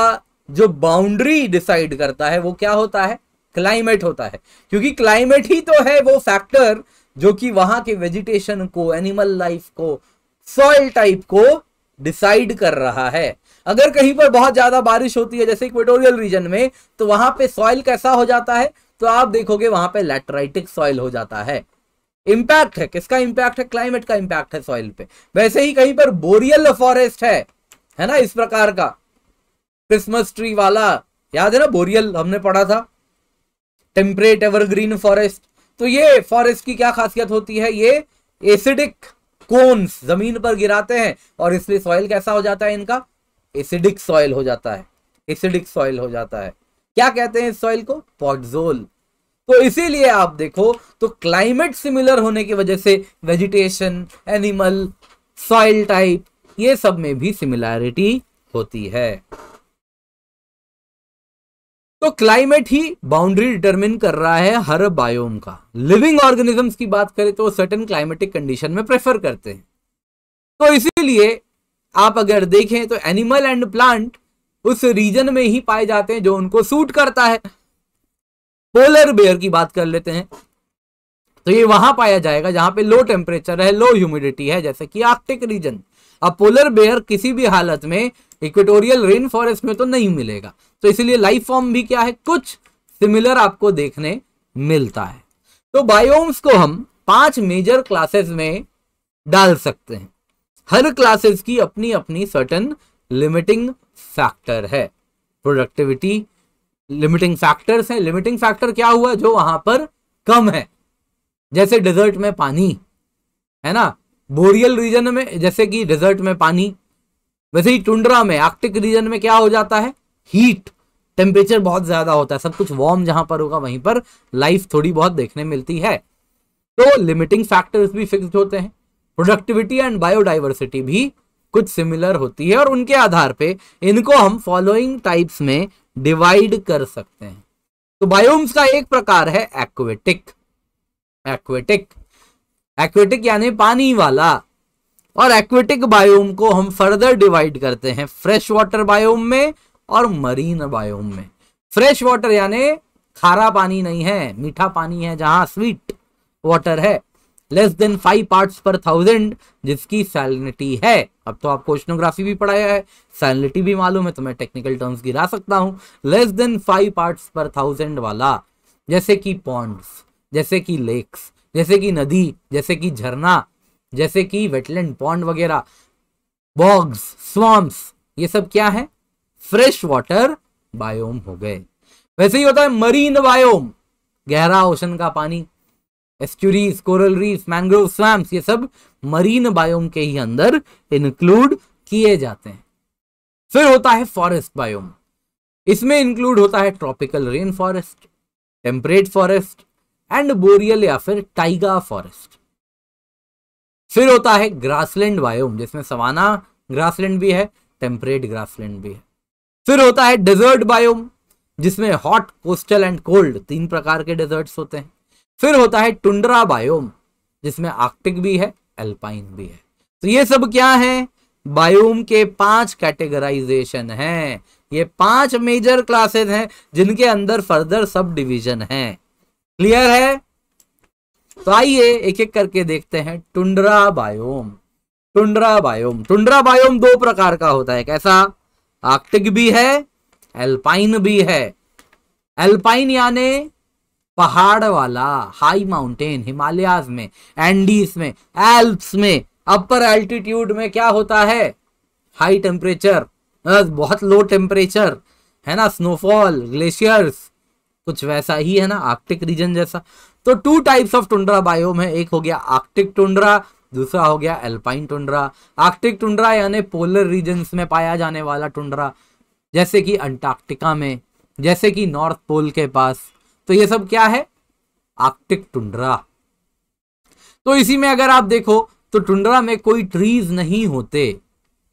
जो बाउंड्री डिसाइड करता है वो क्या होता है क्लाइमेट होता है क्योंकि क्लाइमेट ही तो है वो फैक्टर जो कि वहां के वेजिटेशन को एनिमल लाइफ को सॉइल टाइप को डिसाइड कर रहा है अगर कहीं पर बहुत ज्यादा बारिश होती है जैसे इक्वेटोरियल रीजन में तो वहां पे सॉइल कैसा हो जाता है तो आप देखोगे वहां पे लेटराइटिक सॉइल हो जाता है इंपैक्ट है किसका इंपैक्ट है क्लाइमेट का इंपैक्ट है सॉइल पे वैसे ही कहीं पर बोरियल फॉरेस्ट है है ना इस प्रकार का क्रिसमस ट्री वाला याद है ना बोरियल हमने पढ़ा था टेम्परेट एवरग्रीन फॉरेस्ट तो ये फॉरेस्ट की क्या खासियत होती है ये एसिडिक कोन्स जमीन पर गिराते हैं और इसलिए सॉइल कैसा हो जाता है इनका एसिडिक सॉइल हो जाता है एसिडिक सॉइल हो जाता है क्या कहते हैं इस सॉइल को पॉडजोल तो इसीलिए आप देखो तो क्लाइमेट सिमिलर होने की वजह से वेजिटेशन एनिमल सॉइल टाइप ये सब में भी सिमिलैरिटी होती है तो क्लाइमेट ही बाउंड्री डिटरमिन कर रहा है हर बायोम का लिविंग ऑर्गेनिजम्स की बात करें तो सर्टेन क्लाइमेटिक कंडीशन में प्रेफर करते हैं तो इसीलिए आप अगर देखें तो एनिमल एंड प्लांट उस रीजन में ही पाए जाते हैं जो उनको सूट करता है पोलर बेयर की बात कर लेते हैं तो ये वहां पाया जाएगा जहां पे लो टेम्परेचर है लो ह्यूमिडिटी है जैसे कि आर्कटिक रीजन अब पोलर बेयर किसी भी हालत में इक्वेटोरियल रेन फॉरेस्ट में तो नहीं मिलेगा तो इसलिए लाइफ फॉर्म भी क्या है कुछ सिमिलर आपको देखने मिलता है तो बायोम्स को हम पांच मेजर क्लासेस में डाल सकते हैं हर क्लासेस की अपनी अपनी सर्टन लिमिटिंग फैक्टर है प्रोडक्टिविटी लिमिटिंग फैक्टर्स हैं लिमिटिंग फैक्टर क्या हुआ जो वहां पर कम है जैसे डेजर्ट में पानी है ना बोरियल रीजन में जैसे कि डेजर्ट में पानी वैसे ही टुंड्रा में आर्कटिक रीजन में क्या हो जाता है हीट टेम्परेचर बहुत ज्यादा होता है सब कुछ वार्म जहां पर होगा वहीं पर लाइफ थोड़ी बहुत देखने मिलती है तो लिमिटिंग फैक्टर्स भी फिक्स होते हैं प्रोडक्टिविटी एंड बायोडाइवर्सिटी भी कुछ सिमिलर होती है और उनके आधार पे इनको हम फॉलोइंग टाइप्स में डिवाइड कर सकते हैं तो बायोम्स का एक प्रकार है एक्वेटिक एक्वेटिक एक्वेटिक यानी पानी वाला और एक्वेटिक बायोम को हम फर्दर डिवाइड करते हैं फ्रेश वाटर बायोम में और मरीन बायोम में फ्रेश वाटर यानी खारा पानी नहीं है मीठा पानी है जहां स्वीट वाटर है less than five parts per thousand जिसकी सैलिनिटी है अब तो आपको ओशनोग्राफी भी पढ़ाया है सैलिनिटी भी मालूम है तो मैं टेक्निकल टर्म्स गिरा सकता हूँ less than five parts per thousand वाला जैसे कि पॉन्ड्स जैसे कि लेक्स जैसे कि नदी जैसे कि झरना जैसे कि वेटलैंड पॉन्ड वगैरह बॉग्स स्वाम्स ये सब क्या है फ्रेश वाटर बायोम हो गए वैसे ही होता है मरीन बायोम गहरा ओशन का पानी estuaries coral reef mangrove swamps ये सब मरीन बायोम के ही अंदर इंक्लूड किए जाते हैं फिर होता है फॉरेस्ट बायोम इसमें इंक्लूड होता है tropical rain forest temperate forest and boreal या फिर टाइगा फॉरेस्ट फिर होता है ग्रासलैंड बायोम जिसमें सवाना ग्रासलैंड भी है टेम्परेट ग्रासलैंड भी है फिर होता है डेजर्ट बायोम जिसमें हॉट कोस्टल एंड कोल्ड तीन प्रकार के डेजर्ट्स होते हैं फिर होता है टुंडरा बायोम जिसमें आर्कटिक भी है एल्पाइन भी है तो ये सब क्या है बायोम के पांच कैटेगराइजेशन हैं ये पांच मेजर क्लासेस हैं जिनके अंदर फर्दर सब डिवीजन है क्लियर है तो आइए एक एक करके देखते हैं tundra biome tundra biome tundra biome दो प्रकार का होता है कैसा आर्कटिक भी है एल्पाइन भी है एल्पाइन यानी पहाड़ वाला हाई माउंटेन हिमालयाज में एंडीज में एल्प्स में अपर एल्टीट्यूड में क्या होता है हाई टेम्परेचर बहुत लो टेम्परेचर है ना स्नोफॉल ग्लेशियर्स कुछ वैसा ही है ना आर्कटिक रीजन जैसा तो two types of tundra biome है एक हो गया आर्कटिक टुंड्रा दूसरा हो गया एल्पाइन टुंड्रा आर्कटिक टुंड्रा यानी पोलर रीजन में पाया जाने वाला टुंड्रा जैसे कि अंटार्कटिका में जैसे कि नॉर्थ पोल के पास तो ये सब क्या है आर्कटिक टुंडरा तो इसी में अगर आप देखो तो टुंडरा में कोई ट्रीज नहीं होते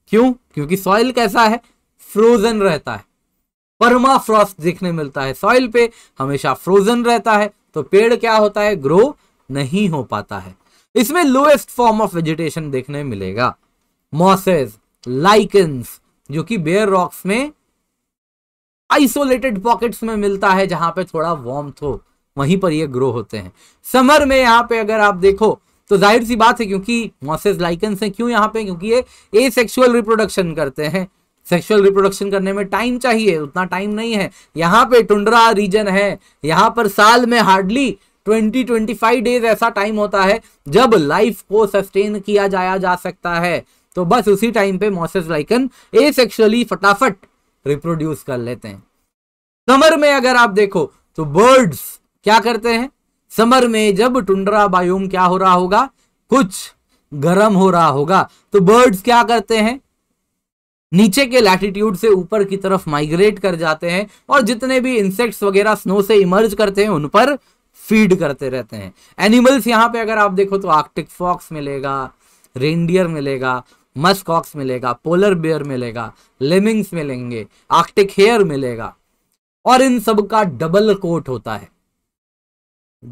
क्यों क्योंकि सॉइल कैसा है फ्रोजन रहता है परमा फ्रॉस्ट देखने मिलता है सॉइल पे हमेशा फ्रोजन रहता है तो पेड़ क्या होता है ग्रो नहीं हो पाता है इसमें लोएस्ट फॉर्म ऑफ वेजिटेशन देखने मिलेगा मॉसेस लाइकन्स जो कि बेयर रॉक्स में आइसोलेटेड पॉकेट्स में मिलता है जहां पे थोड़ा वार्म हो वहीं पर ये ग्रो होते हैं समर में यहाँ पे अगर आप देखो तो जाहिर सी बात है क्योंकि मॉसेज लाइकन्स हैं क्यों यहाँ पे क्योंकि ये ए सेक्सुअल रिप्रोडक्शन करते हैं सेक्सुअल रिप्रोडक्शन करने में टाइम चाहिए उतना टाइम नहीं है यहाँ पे टुंडरा रीजन है यहाँ पर साल में हार्डली 20-25 डेज ऐसा टाइम होता है जब लाइफ को सस्टेन किया जाया जा सकता है तो बस उसी टाइम पे मॉसेज लाइकन ए सेक्सुअली फटाफट रिप्रोड्यूस कर लेते हैं समर में अगर आप देखो तो बर्ड्स क्या करते हैं समर में जब टुंडरा बायोम क्या हो रहा होगा कुछ गर्म हो रहा होगा तो बर्ड्स क्या करते हैं नीचे के लैटिट्यूड से ऊपर की तरफ माइग्रेट कर जाते हैं और जितने भी इंसेक्ट्स वगैरह स्नो से इमर्ज करते हैं उन पर फीड करते रहते हैं एनिमल्स यहां पे अगर आप देखो तो आर्कटिक फॉक्स मिलेगा रेनडियर मिलेगा ऑक्स मिलेगा पोलर बियर मिलेगा लेमिंग्स मिलेंगे आर्कटिक हेयर मिलेगा और इन सब का डबल कोट होता है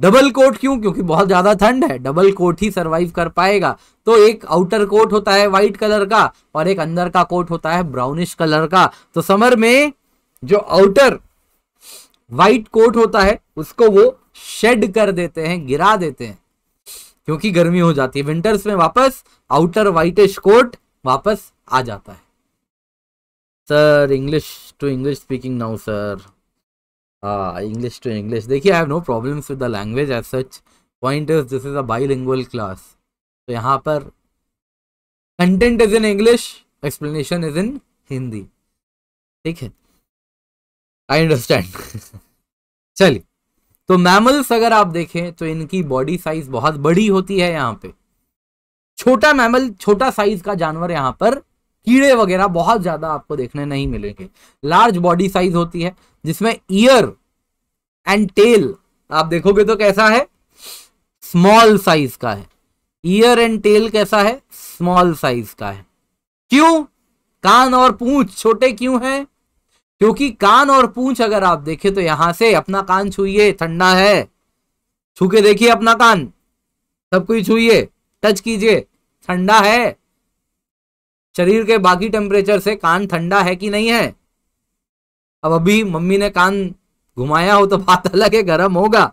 डबल कोट क्यों क्योंकि बहुत ज्यादा ठंड है डबल कोट ही सरवाइव कर पाएगा तो एक आउटर कोट होता है व्हाइट कलर का और एक अंदर का कोट होता है ब्राउनिश कलर का तो समर में जो आउटर व्हाइट कोट होता है उसको वो शेड कर देते हैं गिरा देते हैं क्योंकि गर्मी हो जाती है विंटर्स में वापस आउटर वाइटिश कोट वापस आ जाता है sir English to English speaking now sir हाँ इंग्लिश टू इंग्लिश देखिए I have no problems with the language as such point is this is a bilingual class तो यहाँ पर content is in English explanation is in Hindi ठीक है I understand [laughs] चलिए तो mammals अगर आप देखें तो इनकी बॉडी साइज बहुत बड़ी होती है यहाँ पे छोटा मैमल छोटा साइज का जानवर यहाँ पर कीड़े वगैरह बहुत ज्यादा आपको देखने नहीं मिलेंगे लार्ज बॉडी साइज होती है जिसमें ईयर एंड टेल आप देखोगे तो कैसा है स्मॉल साइज का है ईयर एंड टेल कैसा है स्मॉल साइज का है क्यों कान और पूछ छोटे क्यों हैं क्योंकि कान और पूंछ अगर आप देखें तो यहां से अपना कान छूए ठंडा है छू के देखिए अपना कान सब कुछ छूए टच कीजिए ठंडा है शरीर के बाकी टेम्परेचर से कान ठंडा है कि नहीं है अब अभी मम्मी ने कान घुमाया हो तो बात अलग है गर्म होगा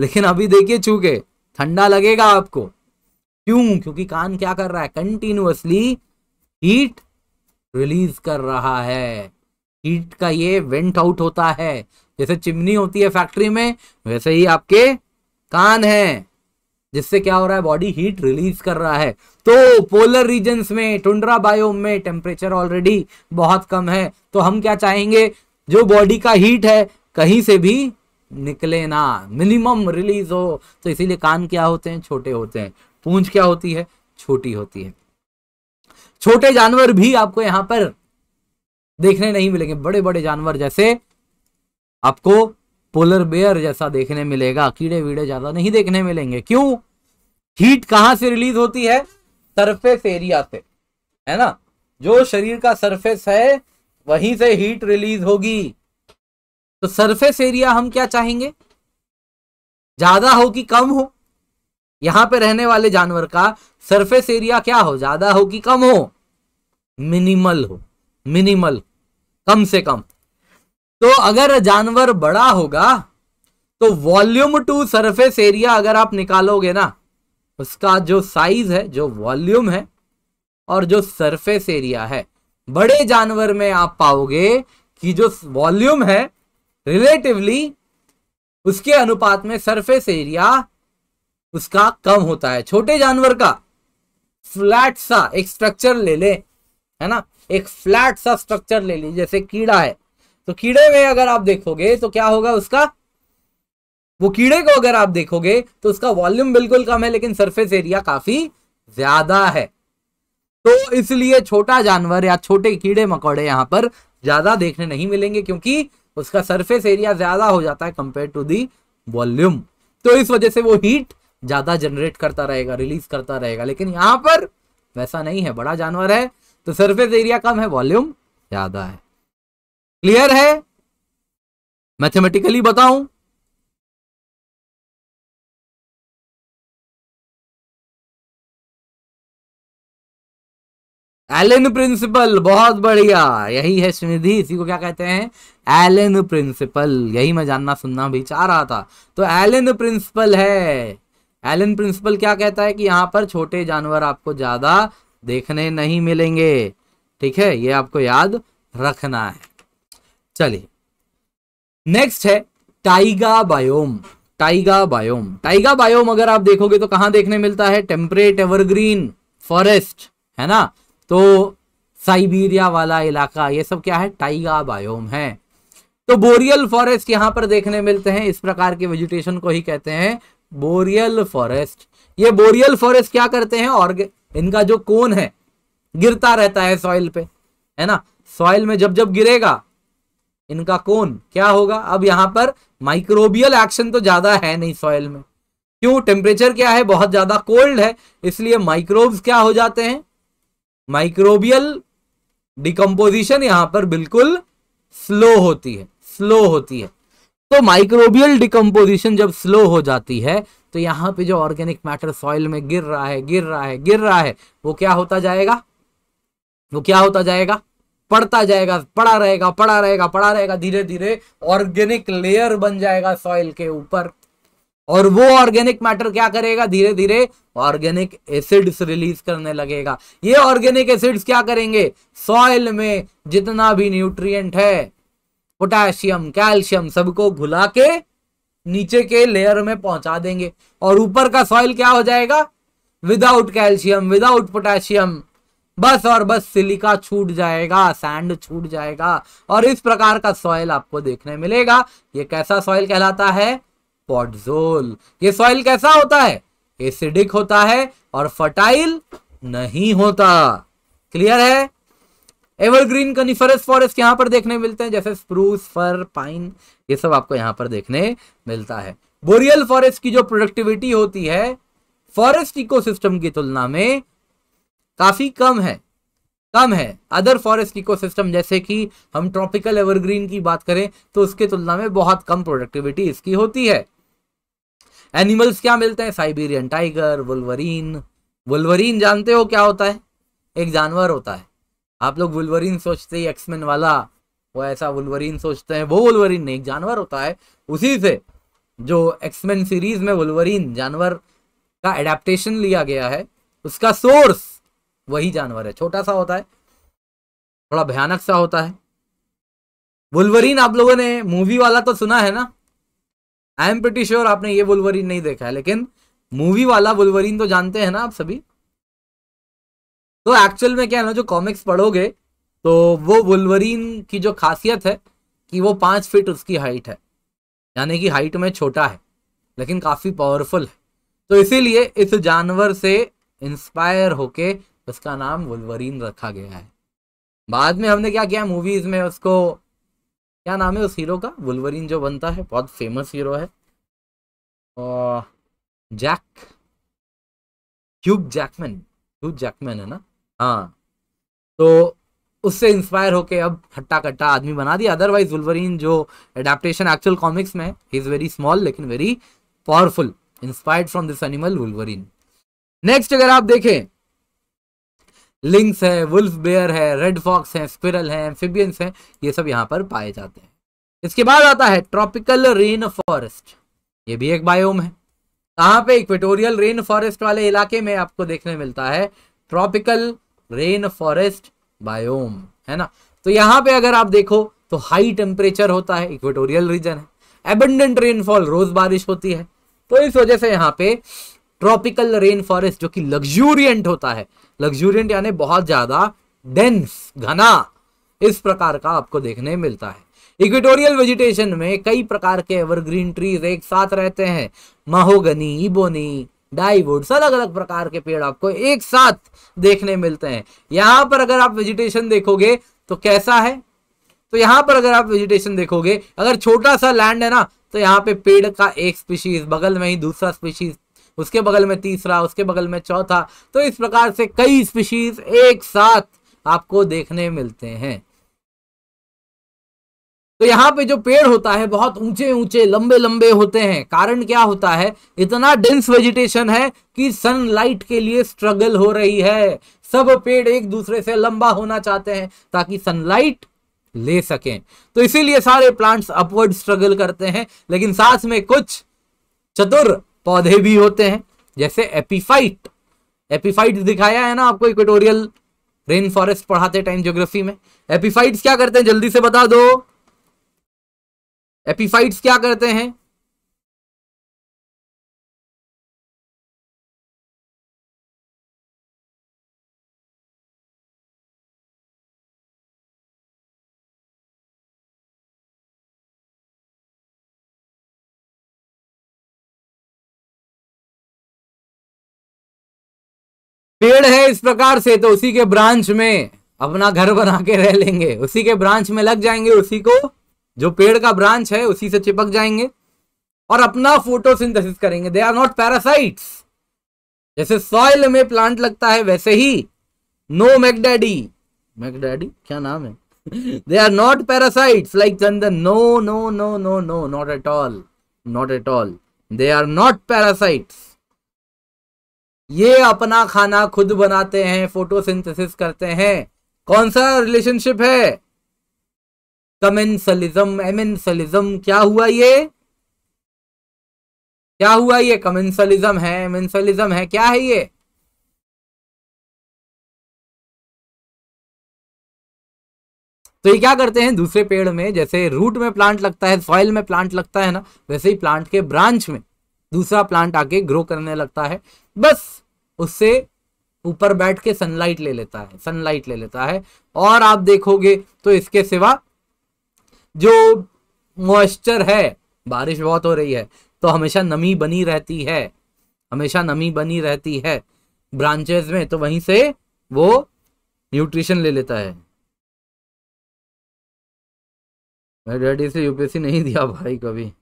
लेकिन अभी देखिए छू के ठंडा लगेगा आपको क्यों क्योंकि कान क्या कर रहा है कंटिन्यूसली हीट रिलीज कर रहा है हीट का ये वेंट आउट होता है जैसे चिमनी होती है फैक्ट्री में वैसे ही आपके कान है जिससे क्या हो रहा है बॉडी हीट रिलीज कर रहा है तो पोलर रीजन्स में टुंड्रा बायोम में टेम्परेचर ऑलरेडी बहुत कम है तो हम क्या चाहेंगे जो बॉडी का हीट है कहीं से भी निकले ना मिनिमम रिलीज हो तो इसीलिए कान क्या होते हैं छोटे होते हैं पूंछ क्या होती है छोटी होती है छोटे जानवर भी आपको यहां पर देखने नहीं मिलेंगे बड़े बड़े जानवर जैसे आपको पोलर बेयर जैसा देखने मिलेगा कीड़े वीड़े ज्यादा नहीं देखने मिलेंगे क्यों हीट कहां से रिलीज होती है सरफेस एरिया से है ना जो शरीर का सरफेस है वहीं से हीट रिलीज होगी तो सरफेस एरिया हम क्या चाहेंगे ज्यादा हो कि कम हो यहां पे रहने वाले जानवर का सरफेस एरिया क्या हो ज्यादा हो कि कम हो मिनिमल हो मिनिमल कम से कम तो अगर जानवर बड़ा होगा तो वॉल्यूम टू सरफेस एरिया अगर आप निकालोगे ना उसका जो साइज है जो वॉल्यूम है और जो सरफेस एरिया है बड़े जानवर में आप पाओगे कि जो वॉल्यूम है रिलेटिवली उसके अनुपात में सरफेस एरिया उसका कम होता है छोटे जानवर का फ्लैट सा एक स्ट्रक्चर ले ले है ना एक फ्लैट सा स्ट्रक्चर ले लीजिए जैसे कीड़ा है तो कीड़े में अगर आप देखोगे तो क्या होगा उसका वो कीड़े को अगर आप देखोगे तो उसका वॉल्यूम बिल्कुल कम है लेकिन सरफेस एरिया काफी ज्यादा है तो इसलिए छोटा जानवर या छोटे कीड़े मकोड़े यहां पर ज्यादा देखने नहीं मिलेंगे क्योंकि उसका सरफेस एरिया ज्यादा हो जाता है कंपेयर टू दी वॉल्यूम तो इस वजह से वो हीट ज्यादा जनरेट करता रहेगा रिलीज करता रहेगा लेकिन यहां पर वैसा नहीं है बड़ा जानवर है तो सरफेस एरिया कम है वॉल्यूम ज्यादा है क्लियर है मैथमेटिकली बताऊं एलेन प्रिंसिपल बहुत बढ़िया यही है श्रीनिधि इसी को क्या कहते हैं एलन प्रिंसिपल यही मैं जानना सुनना भी चाह रहा था तो एलेन प्रिंसिपल है एलन प्रिंसिपल क्या कहता है कि यहां पर छोटे जानवर आपको ज्यादा देखने नहीं मिलेंगे ठीक है ये आपको याद रखना है चलिए नेक्स्ट है taiga biome taiga biome taiga biome अगर आप देखोगे तो कहां देखने मिलता है टेम्परेट एवरग्रीन फॉरेस्ट है ना तो साइबीरिया वाला इलाका ये सब क्या है टाइगा बायोम है तो बोरियल फॉरेस्ट यहां पर देखने मिलते हैं इस प्रकार के वेजिटेशन को ही कहते हैं बोरियल फॉरेस्ट ये बोरियल फॉरेस्ट क्या करते हैं इनका जो कोन है गिरता रहता है सॉइल पे है ना सॉइल में जब जब गिरेगा इनका कोन क्या होगा अब यहां पर माइक्रोबियल एक्शन तो ज्यादा है नहीं सॉइल में क्यों टेम्परेचर क्या है बहुत ज्यादा कोल्ड है इसलिए माइक्रोब्स क्या हो जाते हैं माइक्रोबियल डिकम्पोजिशन यहां पर बिल्कुल स्लो होती है स्लो होती है तो माइक्रोबियल डिकम्पोजिशन जब स्लो हो जाती है तो यहां पे जो ऑर्गेनिक मैटर सॉइल में गिर रहा है गिर रहा है गिर रहा है वो क्या होता जाएगा वो क्या होता जाएगा पड़ता जाएगा पड़ा रहेगा पड़ा रहेगा पड़ा रहेगा धीरे धीरे ऑर्गेनिक लेयर बन जाएगा सॉइल के ऊपर और वो ऑर्गेनिक मैटर क्या करेगा धीरे धीरे ऑर्गेनिक एसिड्स रिलीज करने लगेगा ये ऑर्गेनिक एसिड्स क्या करेंगे सॉइल में जितना भी न्यूट्रिएंट है पोटेशियम कैल्शियम सबको घुला के नीचे के लेयर में पहुंचा देंगे और ऊपर का सॉइल क्या हो जाएगा विदाउट कैल्शियम विदाउट पोटेशियम बस और बस सिलिका छूट जाएगा सैंड छूट जाएगा और इस प्रकार का सॉइल आपको देखने मिलेगा ये कैसा सॉइल कहलाता है पॉडजोल ये सॉइल कैसा होता है एसिडिक होता है और फर्टाइल नहीं होता क्लियर है एवरग्रीन कनिफरस फॉरेस्ट यहाँ पर देखने मिलते हैं जैसे स्प्रूस फर पाइन ये सब आपको यहाँ पर देखने मिलता है बोरियल फॉरेस्ट की जो प्रोडक्टिविटी होती है फॉरेस्ट इकोसिस्टम की तुलना में काफी कम है कम है अदर फॉरेस्ट इकोसिस्टम जैसे कि हम ट्रॉपिकल एवरग्रीन की बात करें तो उसके तुलना में बहुत कम प्रोडक्टिविटी इसकी होती है एनिमल्स क्या मिलते हैं साइबेरियन टाइगर वुलवरीन वुलवरीन जानते हो क्या होता है एक जानवर होता है आप लोग वुलवरीन सोचते ही एक्समैन वाला वो ऐसा वुलवरीन सोचते हैं वो वुलवरीन नहीं जानवर होता है उसी से जो एक्समैन सीरीज में वुलवरीन जानवर का एडेप्टेशन लिया गया है उसका सोर्स वही जानवर है छोटा सा होता है थोड़ा भयानक सा होता है वुलवरीन आप लोगों ने मूवी वाला तो सुना है ना आई एम प्रिटी श्योर आपने ये वुलवरीन नहीं देखा है लेकिन मूवी वाला वुलवरीन तो जानते हैं ना आप सभी तो एक्चुअल में क्या है ना जो कॉमिक्स पढ़ोगे तो वो वुलवरीन की जो खासियत है कि वो पांच फिट उसकी हाइट है यानी कि हाइट में छोटा है लेकिन काफ़ी पावरफुल है तो इसीलिए इस जानवर से इंस्पायर होके उसका नाम वुलवरीन रखा गया है बाद में हमने क्या किया मूवीज में उसको क्या नाम है उस हीरो का वुलवरीन जो बनता है बहुत फेमस हीरो है Jack Hugh Jackman Hugh Jackman है ना हाँ तो उससे इंस्पायर होके अब हट्टा कट्टा आदमी बना दिया अदरवाइज वुल्वरीन जो एडेप्टेशन एक्चुअल कॉमिक्स में इज़ वेरी स्मॉल लेकिन very powerful inspired from this animal wolverine next अगर आप देखें लिंक्स है वुल्फ बेयर है रेड फॉक्स है स्पिरल है एम्फिबियंस है ये सब यहाँ पर पाए जाते हैं इसके बाद आता है ट्रॉपिकल रेन फॉरेस्ट ये भी एक बायोम है कहाँ पे इक्वेटोरियल रेन फॉरेस्ट वाले इलाके में आपको देखने मिलता है ट्रॉपिकल रेन फॉरेस्ट बायोम है ना तो यहां पे अगर आप देखो तो हाई टेम्परेचर होता है इक्वेटोरियल रीजन है एबंडेंट रेनफॉल रोज बारिश होती है तो इस वजह से यहाँ पे ट्रॉपिकल रेन फॉरेस्ट जो कि लग्जूरियंट होता है लग्जूरियंट यानी बहुत ज्यादा डेंस घना इस प्रकार का आपको देखने मिलता है इक्वेटोरियल वेजिटेशन में कई प्रकार के एवरग्रीन ट्रीज एक साथ रहते हैं महोगनी इबोनी डाईवुड्स अलग अलग प्रकार के पेड़ आपको एक साथ देखने मिलते हैं यहाँ पर अगर आप वेजिटेशन देखोगे तो कैसा है तो यहाँ पर अगर आप वेजिटेशन देखोगे अगर छोटा सा लैंड है ना तो यहाँ पे पेड़ का एक स्पीशीज बगल में ही दूसरा स्पीशीज उसके बगल में तीसरा उसके बगल में चौथा तो इस प्रकार से कई स्पीशीज एक साथ आपको देखने मिलते हैं तो यहाँ पे जो पेड़ होता है बहुत ऊंचे ऊंचे लंबे लंबे होते हैं कारण क्या होता है इतना डेंस वेजिटेशन है कि सनलाइट के लिए स्ट्रगल हो रही है सब पेड़ एक दूसरे से लंबा होना चाहते हैं ताकि सनलाइट ले सकें तो इसीलिए सारे प्लांट्स अपवर्ड स्ट्रगल करते हैं लेकिन साथ में कुछ चतुर पौधे भी होते हैं जैसे एपीफाइट एपीफाइट दिखाया है ना आपको इक्वेटोरियल रेन फॉरेस्ट पढ़ाते टाइम ज्योग्राफी में एपीफाइट्स क्या करते हैं जल्दी से बता दो एपिफाइट्स क्या करते हैं पेड़ है इस प्रकार से तो उसी के ब्रांच में अपना घर बना के रह लेंगे उसी के ब्रांच में लग जाएंगे उसी को जो पेड़ का ब्रांच है उसी से चिपक जाएंगे और अपना फोटोसिंथेसिस करेंगे दे आर नॉट पैरासाइट्स जैसे सॉइल में प्लांट लगता है वैसे ही नो मैकडैडी मैकडैडी क्या नाम है they are not parasites like चंदन no no no no no not at all not at all they are not parasites ये अपना खाना खुद बनाते हैं फोटोसिंथेसिस करते हैं कौन सा रिलेशनशिप है कमेंसलिज्म एमेंसलिज्म क्या हुआ ये क्या हुआ ये कमेंसलिज्म है एमेंसलिज्म है क्या है ये तो ये क्या करते हैं दूसरे पेड़ में जैसे रूट में प्लांट लगता है सॉइल में प्लांट लगता है ना वैसे ही प्लांट के ब्रांच में दूसरा प्लांट आके ग्रो करने लगता है बस उससे ऊपर बैठ के सनलाइट ले लेता है सनलाइट ले लेता है और आप देखोगे तो इसके सिवा जो मॉइस्चर है बारिश बहुत हो रही है तो हमेशा नमी बनी रहती है हमेशा नमी बनी रहती है ब्रांचेस में तो वहीं से वो न्यूट्रिशन ले लेता है मैं डैडी से यूपीएससी नहीं दिया भाई कभी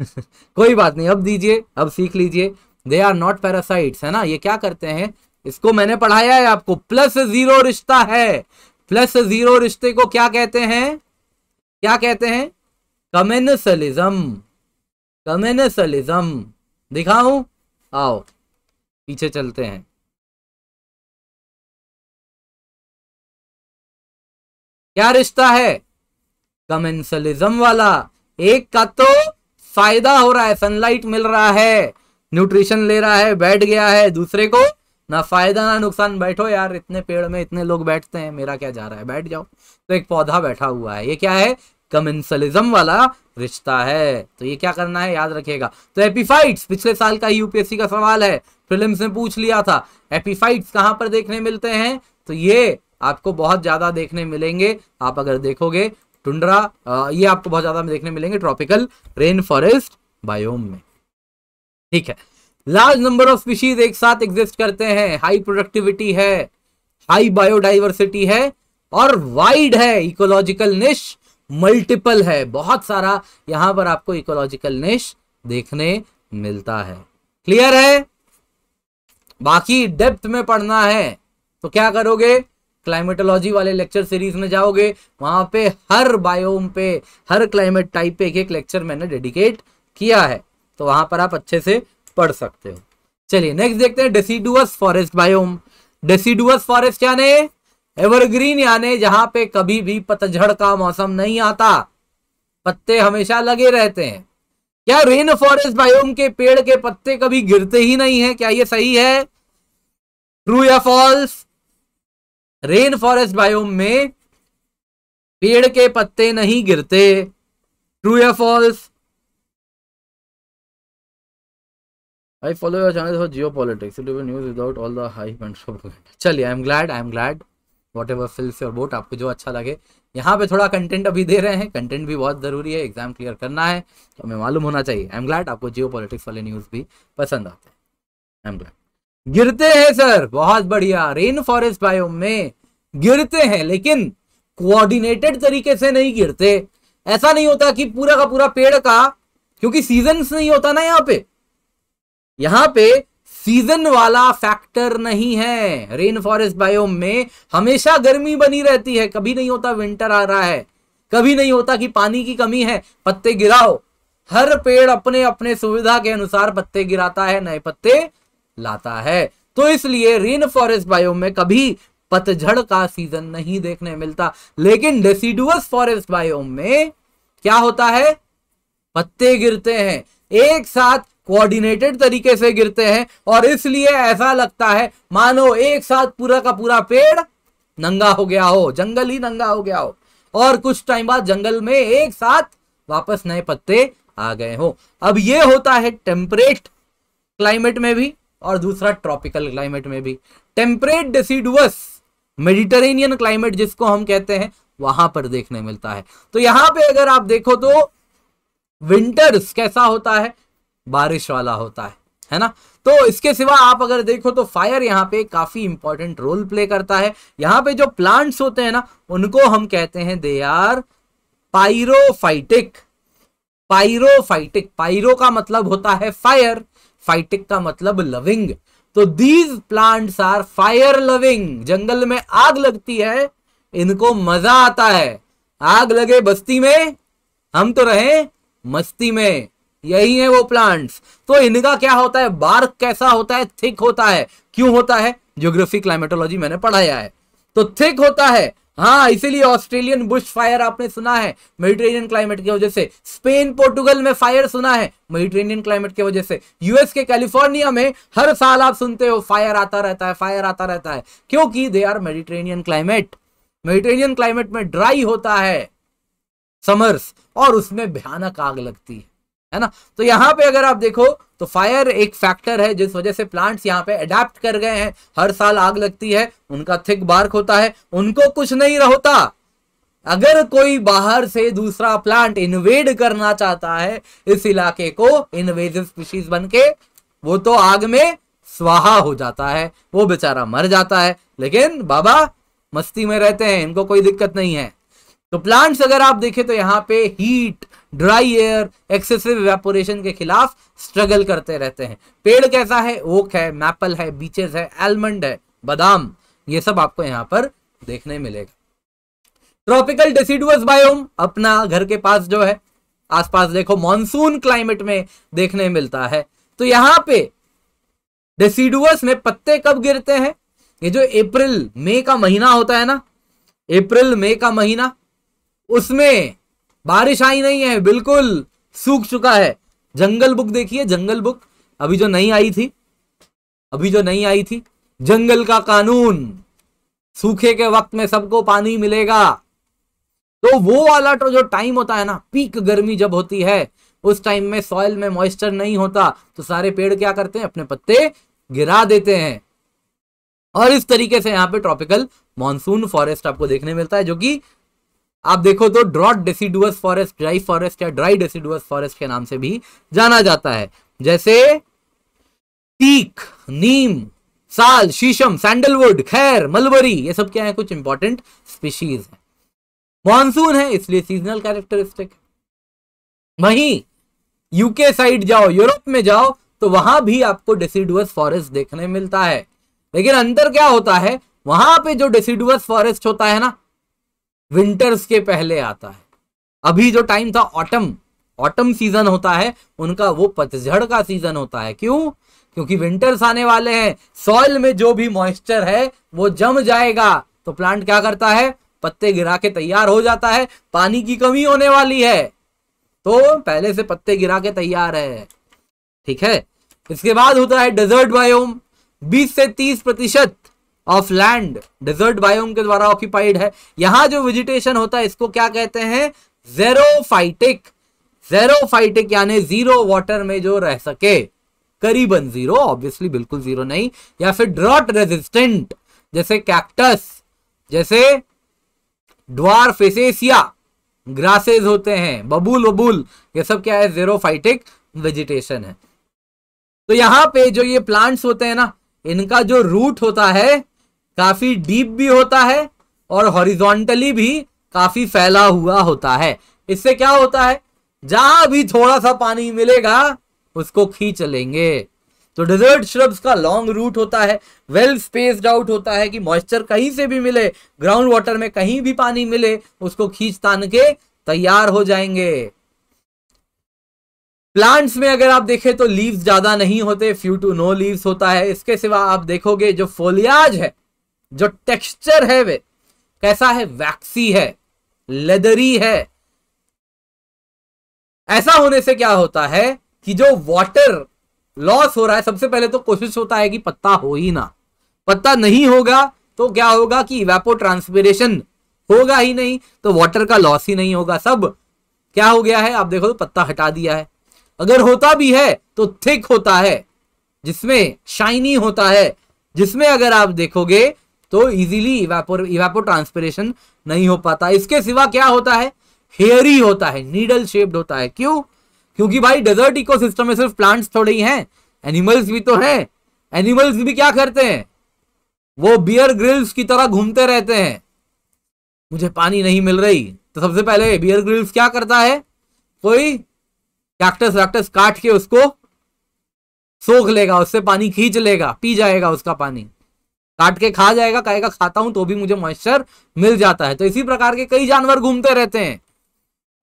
[laughs] कोई बात नहीं अब दीजिए अब सीख लीजिए दे आर नॉट पैरासाइट्स है ना ये क्या करते हैं इसको मैंने पढ़ाया है आपको प्लस जीरो रिश्ता है प्लस जीरो रिश्ते को क्या कहते हैं क्या कहते हैं कम्युनिसलिज्म कम्युनिसलिज्म दिखाऊं आओ पीछे चलते हैं क्या रिश्ता है कम्युनिसलिज्म वाला एक का तो फायदा हो रहा है सनलाइट मिल रहा है न्यूट्रिशन ले रहा है बैठ गया है दूसरे को ना फायदा ना नुकसान बैठो यार इतने पेड़ में इतने लोग बैठते हैं मेरा क्या जा रहा है बैठ जाओ तो एक पौधा बैठा हुआ है ये क्या है कमेंसलिज्म वाला रिश्ता है तो ये क्या करना है याद रखेगा तो एपीफाइट पिछले साल का यूपीएससी का सवाल है फिल्म ने पूछ लिया था एपीफाइट कहाँ पर देखने मिलते हैं तो ये आपको बहुत ज्यादा देखने मिलेंगे आप अगर देखोगे टुंडरा ये आपको बहुत ज्यादा देखने मिलेंगे ट्रॉपिकल रेन फॉरेस्ट बायोम में ठीक है लार्ज नंबर ऑफ स्पीशीज एक साथ एग्जिस्ट करते हैं हाई प्रोडक्टिविटी है हाई बायोडाइवर्सिटी है और वाइड है इकोलॉजिकल निश मल्टीपल है बहुत सारा यहां पर आपको इकोलॉजिकल निश देखने मिलता है क्लियर है बाकी डेप्थ में पढ़ना है तो क्या करोगे क्लाइमेटोलॉजी वाले लेक्चर सीरीज में जाओगे वहां पे हर बायोम पे हर क्लाइमेट टाइप पे एक एक लेक्चर मैंने डेडिकेट किया है तो वहां पर आप अच्छे से पढ़ सकते हो चलिए नेक्स्ट देखते हैं deciduous forest biome deciduous forest यानी एवरग्रीन यानी जहां पे कभी भी पतझड़ का मौसम नहीं आता पत्ते हमेशा लगे रहते हैं क्या रेन फॉरेस्ट बायोम के पेड़ के पत्ते कभी गिरते ही नहीं है क्या ये सही है ट्रू या फॉल्स रेन फॉरेस्ट बायोम में पेड़ के पत्ते नहीं गिरते ट्रू या false I follow your channel for geopolitics it be news without all the high and stuff. चलिए I am glad I am glad whatever fills your boat आपको जो अच्छा लगे यहाँ पे थोड़ा कंटेंट अभी दे रहे हैं कंटेंट भी बहुत ज़रूरी है एग्जाम क्लियर करना है तो हमें मालूम होना चाहिए आई एम ग्लैड आपको जियो पॉलिटिक्स वाले न्यूज़ भी पसंद आते हैं आई एम ग्लैड गिरते हैं सर बहुत बढ़िया रेन फॉरेस्ट बायोम में गिरते हैं लेकिन कोऑर्डिनेटेड तरीके से नहीं गिरते ऐसा नहीं होता कि पूरा का पूरा पेड़ का क्योंकि सीजन नहीं होता ना यहाँ पे यहां पे सीजन वाला फैक्टर नहीं है रेन फॉरेस्ट बायोम में हमेशा गर्मी बनी रहती है कभी नहीं होता विंटर आ रहा है कभी नहीं होता कि पानी की कमी है पत्ते गिराओ हर पेड़ अपने अपने सुविधा के अनुसार पत्ते गिराता है नए पत्ते लाता है तो इसलिए रेन फॉरेस्ट बायोम में कभी पतझड़ का सीजन नहीं देखने मिलता लेकिन डेसिडुअस फॉरेस्ट बायोम में क्या होता है पत्ते गिरते हैं एक साथ कोऑर्डिनेटेड तरीके से गिरते हैं और इसलिए ऐसा लगता है मानो एक साथ पूरा का पूरा पेड़ नंगा हो गया हो जंगल ही नंगा हो गया हो और कुछ टाइम बाद जंगल में एक साथ वापस नए पत्ते आ गए हो अब ये होता है टेम्परेट क्लाइमेट में भी और दूसरा ट्रॉपिकल क्लाइमेट में भी टेम्परेट डेसिडुअस मेडिटेरेनियन क्लाइमेट जिसको हम कहते हैं वहां पर देखने मिलता है तो यहां पे अगर आप देखो तो विंटर्स कैसा होता है बारिश वाला होता है है ना तो इसके सिवा आप अगर देखो तो फायर यहाँ पे काफी इंपॉर्टेंट रोल प्ले करता है यहाँ पे जो प्लांट्स होते हैं ना उनको हम कहते हैं दे आर पाइरोफाइटिक पाइरोफाइटिक पायरो का मतलब होता है फायर फाइटिक का मतलब लविंग तो these plants are fire loving जंगल में आग लगती है इनको मजा आता है आग लगे बस्ती में हम तो रहे मस्ती में यही है वो प्लांट्स तो इनका क्या होता है बार्क कैसा होता है थिक होता है क्यों होता है ज्योग्राफी क्लाइमेटोलॉजी मैंने पढ़ाया है तो थिक होता है हाँ इसीलिए ऑस्ट्रेलियन बुश फायर आपने सुना है मेडिटेरियन क्लाइमेट की वजह से स्पेन पोर्टुगल में फायर सुना है मेडिटेरियन क्लाइमेट की वजह से यूएस के कैलिफोर्निया में हर साल आप सुनते हो फायर आता रहता है फायर आता रहता है क्योंकि they are Mediterranean climate Mediterranean climate में ड्राई होता है समर्स और उसमें भयानक आग लगती है है ना तो यहाँ पे अगर आप देखो तो फायर एक फैक्टर है जिस वजह से प्लांट्स यहाँ पे अडेप्ट कर गए हैं हर साल आग लगती है उनका थिक बार्क होता है उनको कुछ नहीं होता अगर कोई बाहर से दूसरा प्लांट इन्वेड करना चाहता है इस इलाके को इन्वेजिव स्पीशीज बन के वो तो आग में स्वाहा हो जाता है वो बेचारा मर जाता है लेकिन बाबा मस्ती में रहते हैं इनको कोई दिक्कत नहीं है तो प्लांट्स अगर आप देखें तो यहाँ पे heat dry air excessive evaporation के खिलाफ स्ट्रगल करते रहते हैं पेड़ कैसा है ओक है मैपल है बीचेस है एलमंड है बादाम ये सब आपको यहाँ पर देखने मिलेगा ट्रॉपिकल डेसिडुअस बायोम अपना घर के पास जो है आसपास देखो मॉनसून क्लाइमेट में देखने मिलता है तो यहाँ पे डेसिडुअस में पत्ते कब गिरते हैं ये जो अप्रैल मई का महीना होता है ना अप्रैल मई का महीना उसमें बारिश आई नहीं है बिल्कुल सूख चुका है जंगल बुक देखिए जंगल बुक अभी जो नहीं आई थी अभी जो नहीं आई थी जंगल का कानून सूखे के वक्त में सबको पानी मिलेगा तो वो वाला तो जो टाइम होता है ना पीक गर्मी जब होती है उस टाइम में सॉइल में मॉइस्चर नहीं होता तो सारे पेड़ क्या करते हैं अपने पत्ते गिरा देते हैं और इस तरीके से यहां पे ट्रॉपिकल मॉनसून फॉरेस्ट आपको देखने मिलता है जो कि आप देखो तो drought deciduous forest dry forest या ड्राई डेसिडुअस फॉरेस्ट के नाम से भी जाना जाता है जैसे टीक नीम साल शीशम सैंडलवुड खैर मलबरी ये सब क्या है कुछ इंपॉर्टेंट स्पीशीज है मानसून है इसलिए सीजनल कैरेक्टरिस्टिक वहीं यूके साइड जाओ यूरोप में जाओ तो वहां भी आपको डेसिडुअस फॉरेस्ट देखने मिलता है लेकिन अंतर क्या होता है वहां पे जो डेसिडुअस फॉरेस्ट होता है ना विंटर्स के पहले आता है अभी जो टाइम था ऑटम ऑटम सीजन होता है उनका वो पतझड़ का सीजन होता है क्यों क्योंकि विंटर्स आने वाले हैं सॉइल में जो भी मॉइस्चर है वो जम जाएगा तो प्लांट क्या करता है पत्ते गिरा के तैयार हो जाता है पानी की कमी होने वाली है तो पहले से पत्ते गिरा के तैयार है ठीक है इसके बाद होता है डेजर्ट बायोम 20 से 30 प्रतिशत ऑफ लैंड डेजर्ट बायोम के द्वारा ऑक्यूपाइड है यहां जो वेजिटेशन होता है इसको क्या कहते हैं जेरोफाइटिक जेरोफाइटिक यानी जीरो वाटर में जो रह सके करीबन जीरो ऑब्वियसली बिल्कुल जीरो नहीं या फिर ड्रॉट रेजिस्टेंट जैसे कैक्टस जैसे ड्वार फेसेसिया ग्रासेस होते हैं बबूल बबूल ये सब क्या है जेरोफाइटिक वेजिटेशन है तो यहां पे जो ये प्लांट्स होते हैं ना इनका जो रूट होता है काफी डीप भी होता है और हॉरिजॉन्टली भी काफी फैला हुआ होता है इससे क्या होता है जहां भी थोड़ा सा पानी मिलेगा उसको खींच लेंगे तो डेजर्ट श्रब्स का लॉन्ग रूट होता है वेल स्पेस्ड आउट होता है कि मॉइस्चर कहीं से भी मिले ग्राउंड वाटर में कहीं भी पानी मिले उसको खींच तान के तैयार हो जाएंगे प्लांट्स में अगर आप देखें तो लीव्स ज्यादा नहीं होते फ्यू टू नो लीव्स होता है इसके सिवा आप देखोगे जो फोलियाज है जो टेक्सचर है वे कैसा है वैक्सी है लेदरी है ऐसा होने से क्या होता है कि जो वाटर लॉस हो रहा है सबसे पहले तो कोशिश होता है कि पत्ता हो ही ना पत्ता नहीं होगा तो क्या होगा कि इवेपो ट्रांसपिरेशन होगा ही नहीं तो वाटर का लॉस ही नहीं होगा सब क्या हो गया है आप देखो तो पत्ता हटा दिया है अगर होता भी है तो थिक होता है जिसमें शाइनी होता है जिसमें अगर आप देखोगे तो इजीली इवापोर इवापो ट्रांसपरेशन नहीं हो पाता इसके सिवा क्या होता है हेयरी होता है नीडल शेप्ड होता है क्यों क्योंकि भाई डेजर्ट इकोसिस्टम में सिर्फ प्लांट्स थोड़े ही हैं एनिमल्स भी तो हैं एनिमल्स भी क्या करते हैं वो बियर ग्रिल्स की तरह घूमते रहते हैं मुझे पानी नहीं मिल रही तो सबसे पहले बियर ग्रिल्स क्या करता है कोई कैक्टस वैक्टस काट के उसको सोख लेगा उससे पानी खींच लेगा पी जाएगा उसका पानी काट के खा जाएगा कहेगा खाता हूं तो भी मुझे मॉइस्चर मिल जाता है तो इसी प्रकार के कई जानवर घूमते रहते हैं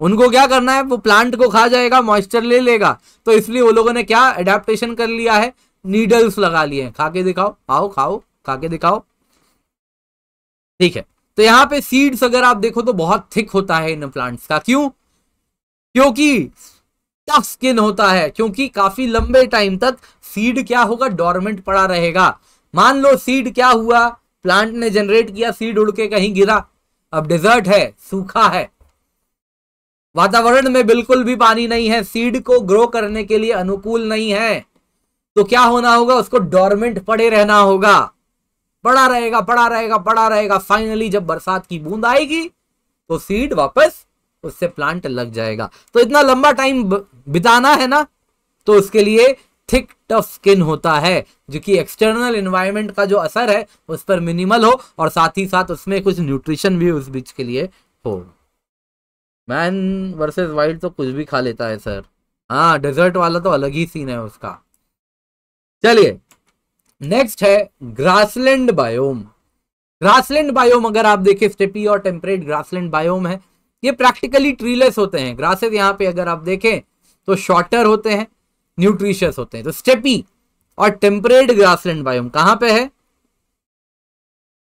उनको क्या करना है वो प्लांट को खा जाएगा मॉइस्चर ले लेगा तो इसलिए वो लोगों ने क्या एडेप्टेशन कर लिया है नीडल्स लगा लिए खा के दिखाओ आओ खाओ खा के दिखाओ ठीक है तो यहाँ पे सीड्स अगर आप देखो तो बहुत थिक होता है इन प्लांट्स का क्यों क्योंकि टफ स्किन होता है क्योंकि काफी लंबे टाइम तक सीड क्या होगा डोरमेंट पड़ा रहेगा मान लो सीड क्या हुआ प्लांट ने जनरेट किया सीड उड़ के कहीं गिरा अब डेजर्ट है सूखा है वातावरण में बिल्कुल भी पानी नहीं है सीड को ग्रो करने के लिए अनुकूल नहीं है तो क्या होना होगा उसको डॉर्मेंट पड़े रहना होगा पड़ा रहेगा पड़ा रहेगा पड़ा रहेगा फाइनली जब बरसात की बूंद आएगी तो सीड वापस उससे प्लांट लग जाएगा तो इतना लंबा टाइम बिताना है ना तो उसके लिए थिक टफ स्किन होता है जो कि एक्सटर्नल इन्वायरमेंट का जो असर है उस पर मिनिमल हो और साथ ही साथ उसमें कुछ न्यूट्रिशन भी उस बीच के लिए हो मैन वर्सेस वाइल्ड तो कुछ भी खा लेता है सर हाँ डेजर्ट वाला तो अलग ही सीन है उसका चलिए नेक्स्ट है ग्रासलैंड बायोम ग्रासलैंड बायोम अगर आप देखें स्टेपी और टेम्परेट ग्रासलैंड बायोम है ये प्रैक्टिकली ट्रीलेस होते हैं ग्रासेस यहाँ पे अगर आप देखें तो शॉर्टर होते हैं न्यूट्रिशियस होते हैं तो स्टेपी और टेम्परेड ग्रासलैंड बायोम कहां पे है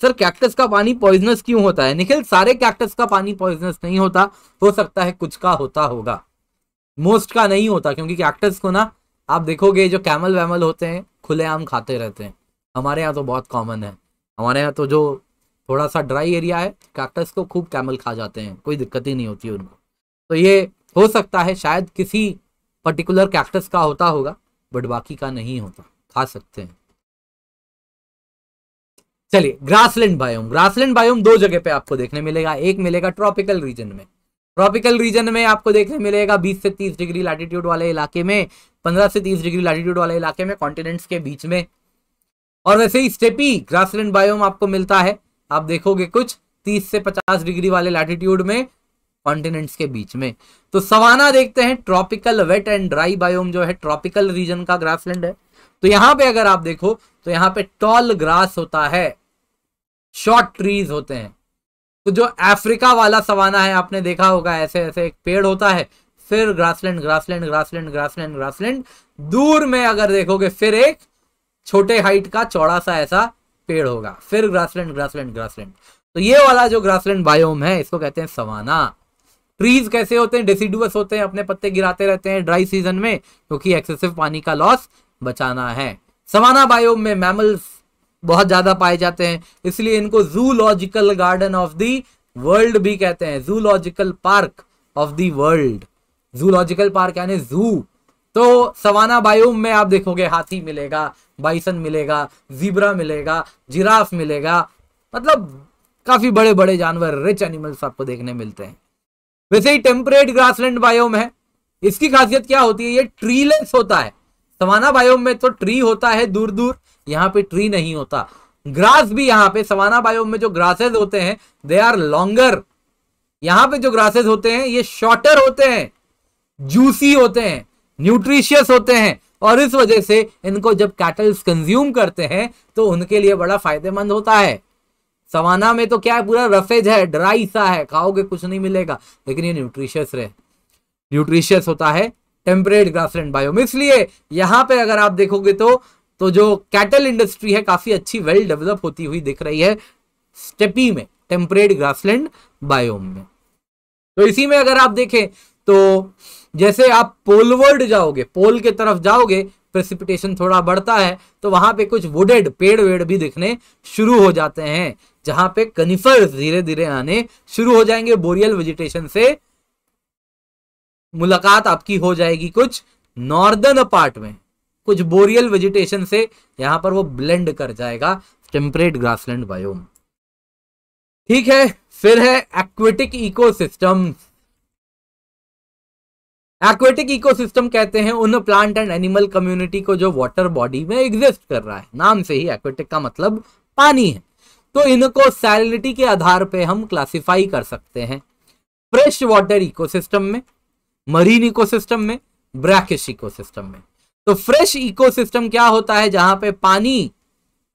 सर कैक्टस का पानी पॉइजनस क्यों होता है निखिल सारे कैक्टस का पानी पॉइजनस नहीं होता हो सकता है कुछ का होता होगा मोस्ट का नहीं होता क्योंकि कैक्टस को ना आप देखोगे जो कैमल वैमल होते हैं खुलेआम खाते रहते हैं हमारे यहाँ तो बहुत कॉमन है हमारे यहाँ तो जो थोड़ा सा ड्राई एरिया है कैक्टस को खूब कैमल खा जाते हैं कोई दिक्कत ही नहीं होती उनको तो ये हो सकता है शायद किसी पर्टिकुलर कैक्टस का होता होगा बट बाकी का नहीं होता खा सकते हैं चलिए ग्रासलैंड बायोम ग्रासलैंड बायोम दो जगह पे आपको देखने मिलेगा एक मिलेगा ट्रॉपिकल रीजन में ट्रॉपिकल रीजन में आपको देखने मिलेगा 20 से 30 डिग्री लैटिट्यूड वाले इलाके में 15 से 30 डिग्री लैटिट्यूड वाले इलाके में कॉन्टिनेंट्स के बीच में और वैसे ही स्टेपी ग्रासलैंड बायोम आपको मिलता है आप देखोगे कुछ 30 से 50 डिग्री वाले लैटिट्यूड में कॉन्टिनेंट्स के बीच में तो सवाना देखते हैं tropical wet and dry biome जो है ट्रॉपिकल रीजन का ग्रासलैंड है तो यहां पे अगर आप देखो तो यहां पे टॉल ग्रास होता है शॉर्ट ट्रीज होते हैं तो जो अफ्रीका वाला सवाना है आपने देखा होगा ऐसे ऐसे एक पेड़ होता है फिर grassland grassland grassland grassland grassland दूर में अगर देखोगे फिर एक छोटे हाइट का चौड़ा सा ऐसा पेड़ होगा फिर ग्रासलैंड ग्रासलैंड ग्रासलैंड तो ये वाला जो ग्रासलैंड बायोम है इसको कहते हैं सवाना ट्रीज कैसे होते हैं डेसिडुअस होते हैं अपने पत्ते गिराते रहते हैं ड्राई सीजन में क्योंकि एक्सेसिव पानी का लॉस बचाना है सवाना बायोम में मैमल्स बहुत ज्यादा पाए जाते हैं इसलिए इनको zoological garden of the world भी कहते हैं zoological park of the world zoological park यानी जू तो सवाना बायोम में आप देखोगे हाथी मिलेगा बाइसन मिलेगा जीब्रा मिलेगा जिराफ मिलेगा मतलब काफी बड़े बड़े जानवर रिच एनिमल्स आपको देखने मिलते हैं वैसे ही टेम्परेट ग्रासलैंड बायोम है इसकी खासियत क्या होती है ये ट्रीलेस होता है सवाना बायोम में तो ट्री होता है दूर दूर यहाँ पे ट्री नहीं होता ग्रास भी यहाँ पे सवाना बायोम में जो ग्रासेस होते हैं दे आर लॉन्गर यहाँ पे जो ग्रासेस होते हैं ये शॉर्टर होते हैं जूसी होते हैं न्यूट्रिशियस होते हैं और इस वजह से इनको जब कैटल्स कंज्यूम करते हैं तो उनके लिए बड़ा फायदेमंद होता है सवाना में तो क्या है पूरा रफेज है ड्राई सा है खाओगे कुछ नहीं मिलेगा लेकिन ये न्यूट्रिशियस रहे न्यूट्रिशियस होता है टेम्परेट ग्रासलैंड बायोम इसलिए यहाँ पे अगर आप देखोगे तो तो जो कैटल इंडस्ट्री है काफी अच्छी वेल डेवलप होती हुई दिख रही है स्टेपी में टेम्परेट ग्रासलैंड बायोम में तो इसी में अगर आप देखें तो जैसे आप पोलवर्ड जाओगे पोल के तरफ जाओगे प्रेसिपिटेशन थोड़ा बढ़ता है तो वहां पे कुछ वुडेड पेड़ वेड़ भी दिखने शुरू हो जाते हैं जहां पे कनिफर धीरे धीरे आने शुरू हो जाएंगे बोरियल वेजिटेशन से मुलाकात आपकी हो जाएगी कुछ नॉर्दर्न पार्ट में कुछ बोरियल वेजिटेशन से यहां पर वो ब्लेंड कर जाएगा टेम्परेट ग्रासलैंड बायोम ठीक है फिर है एक्वेटिक इकोसिस्टम एक्वेटिक इकोसिस्टम कहते हैं उन प्लांट एंड एनिमल कम्युनिटी को जो वाटर बॉडी में एग्जिस्ट कर रहा है नाम से ही एक्वेटिक का मतलब पानी है तो इनको सैलिनिटी के आधार पे हम क्लासिफाई कर सकते हैं फ्रेश वाटर इकोसिस्टम में मरीन इकोसिस्टम में ब्रैकिश इकोसिस्टम में तो फ्रेश इकोसिस्टम क्या होता है जहां पे पानी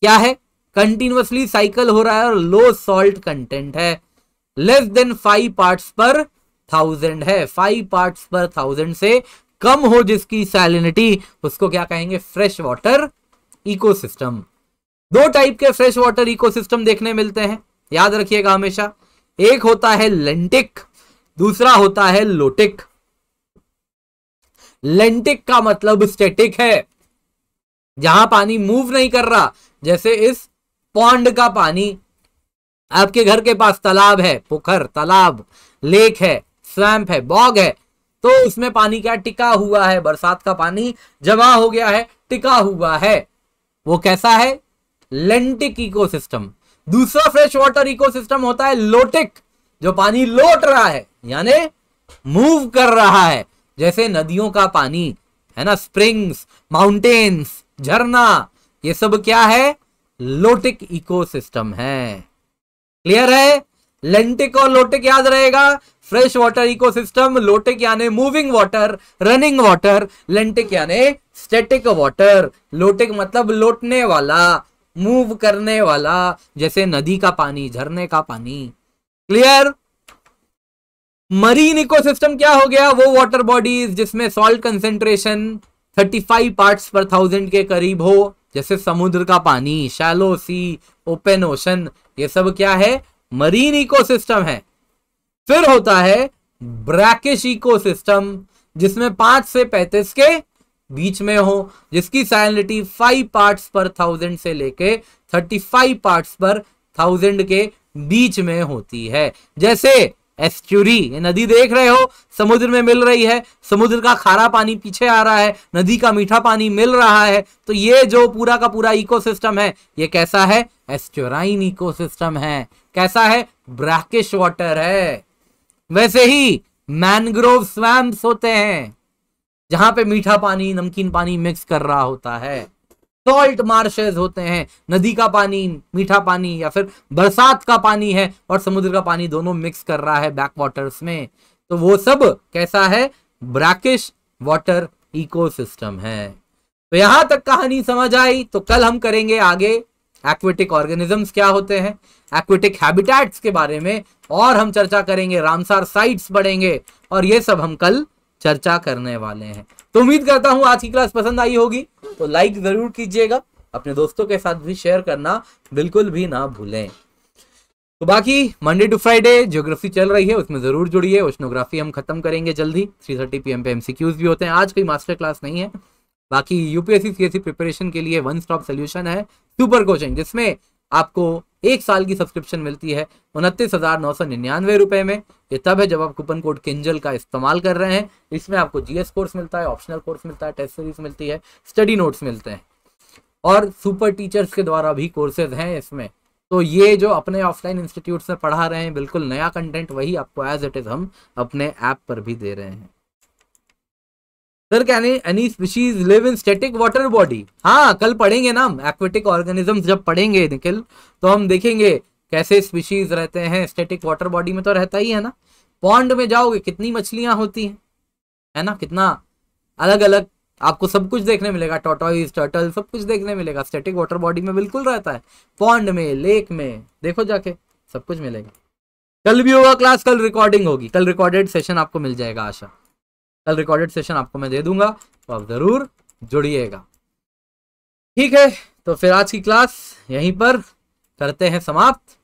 क्या है कंटिन्यूसली साइकिल हो रहा है और लो सॉल्ट कंटेंट है less than five part per thousand है फाइव पार्ट पर थाउजेंड से कम हो जिसकी सैलिनिटी उसको क्या कहेंगे फ्रेश वाटर इकोसिस्टम दो टाइप के फ्रेश वाटर इकोसिस्टम देखने मिलते हैं याद रखिएगा हमेशा एक होता है लेंटिक दूसरा होता है लोटिक लेंटिक का मतलब स्टेटिक है जहां पानी मूव नहीं कर रहा जैसे इस पॉन्ड का पानी आपके घर के पास तालाब है पोखर तालाब लेक है स्वैम्प है बॉग है तो उसमें पानी क्या टिका हुआ है बरसात का पानी जमा हो गया है टिका हुआ है वो कैसा है लेंटिक इकोसिस्टम दूसरा फ्रेश वाटर इकोसिस्टम होता है लोटिक जो पानी लोट रहा है यानी मूव कर रहा है जैसे नदियों का पानी है ना स्प्रिंग्स माउंटेन्स झरना ये सब क्या है लोटिक इकोसिस्टम है क्लियर है लेंटिक और लोटिक याद रहेगा फ्रेश वाटर इकोसिस्टम लोटिक यानी moving water running water lentic यानी स्टैटिक वाटर लोटिक मतलब लोटने वाला मूव करने वाला जैसे नदी का पानी झरने का पानी क्लियर मरीन इकोसिस्टम क्या हो गया वो वाटर बॉडीज जिसमें salt concentration 35 parts per thousand के करीब हो जैसे समुद्र का पानी शैलो सी ओपन ओशन ये सब क्या है मरीन इकोसिस्टम है फिर होता है ब्रैकिश इकोसिस्टम जिसमें पांच से पैंतीस के बीच में हो जिसकी salinity five parts per thousand से लेके thirty five parts per thousand के बीच में होती है जैसे एस्ट्यूरी ये नदी देख रहे हो समुद्र में मिल रही है समुद्र का खारा पानी पीछे आ रहा है नदी का मीठा पानी मिल रहा है तो ये जो पूरा का पूरा इकोसिस्टम है ये कैसा है एस्चुराइन इकोसिस्टम है कैसा है ब्रैकिश वाटर है वैसे ही मैनग्रोव स्वैम्स होते हैं जहां पे मीठा पानी नमकीन पानी मिक्स कर रहा होता है सॉल्ट मार्शेज होते हैं नदी का पानी मीठा पानी या फिर बरसात का पानी है और समुद्र का पानी दोनों मिक्स कर रहा है बैक वाटर्स में तो वो सब कैसा है ब्रैकिश वाटर इकोसिस्टम है तो यहां तक कहानी समझ आई तो कल हम करेंगे आगे एक्वेटिक ऑर्गेनिजम्स क्या होते हैं एक्वेटिक हैबिटेट्स के बारे में और हम चर्चा करेंगे रामसार साइट्स बढ़ेंगे और ये सब हम कल चर्चा करने वाले हैं तो उम्मीद करता हूँ आज की क्लास पसंद आई होगी तो लाइक जरूर कीजिएगा अपने दोस्तों के साथ भी शेयर करना बिल्कुल भी ना भूलें तो बाकी मंडे टू फ्राइडे ज्योग्राफी चल रही है उसमें जरूर जुड़िए ओशनोग्राफी हम खत्म करेंगे जल्दी थ्री थर्टी पी एम पे एमसीक्यूज भी होते हैं आज कोई मास्टर क्लास नहीं है बाकी यूपीएससी सीएससी प्रिपरेशन के लिए वन स्टॉप सोल्यूशन है सुपर कोचिंग जिसमें आपको एक साल की सब्सक्रिप्शन मिलती है उनतीस हज़ार नौ सौ निन्यानवे रुपए में ये तब है जब आप कूपन कोड किंजल का इस्तेमाल कर रहे हैं इसमें आपको जीएस कोर्स मिलता है ऑप्शनल कोर्स मिलता है टेस्ट सीरीज मिलती है स्टडी नोट्स मिलते हैं और सुपर टीचर्स के द्वारा भी कोर्सेज हैं इसमें तो ये जो अपने ऑफलाइन इंस्टीट्यूट से पढ़ा रहे हैं बिल्कुल नया कंटेंट वही आपको एज इट इज़ हम अपने ऐप पर भी दे रहे हैं sir can any species live in static water body हाँ कल पढ़ेंगे ना हम एक्वेटिक ऑर्गेनिज्म जब पढ़ेंगे निखिल तो हम देखेंगे कैसे स्पीशीज रहते हैं स्टेटिक वाटर बॉडी में तो रहता ही है ना पॉन्ड में जाओगे कितनी मछलियां होती हैं है ना कितना अलग अलग आपको सब कुछ देखने मिलेगा टोटॉइज टर्टल सब कुछ देखने मिलेगा स्टेटिक वाटर बॉडी में बिल्कुल रहता है पॉन्ड में लेक में देखो जाके सब कुछ मिलेगा कल भी होगा क्लास कल रिकॉर्डिंग होगी कल रिकॉर्डेड सेशन आपको मिल जाएगा आशा कल रिकॉर्डेड सेशन आपको मैं दे दूंगा तो आप ज़रूर जुड़िएगा ठीक है तो फिर आज की क्लास यहीं पर करते हैं समाप्त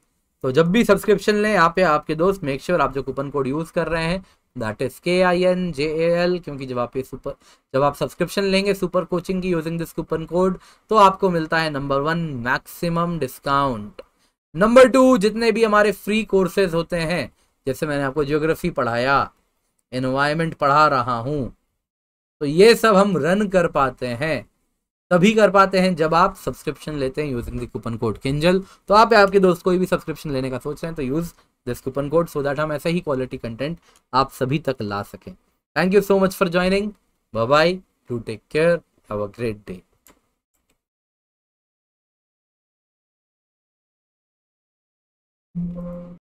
तो जब भी सब्सक्रिप्शन लें आप या आपके दोस्त मेक श्योर sure आप जो कूपन कोड यूज़ कर रहे हैं दैट इज के I N J A L क्योंकि जब आप ये सुपर जब आप सब्सक्रिप्शन लेंगे सुपर कोचिंग की यूजिंग दिस कूपन कोड तो आपको मिलता है number one maximum discount number two जितने भी हमारे फ्री कोर्सेज होते हैं जैसे मैंने आपको ज्योग्राफी पढ़ाया एनवायरमेंट पढ़ा रहा हूँ तो ये सब हम रन कर पाते हैं तभी कर पाते हैं जब आप सब्सक्रिप्शन लेते हैं using the coupon code Kinjal तो आप या आपके दोस्त कोई भी सब्सक्रिप्शन लेने का सोच रहे हैं तो use this coupon code so that हम ऐसे ही क्वालिटी कंटेंट आप सभी तक ला सकें thank you so much for joining bye to take care have a great day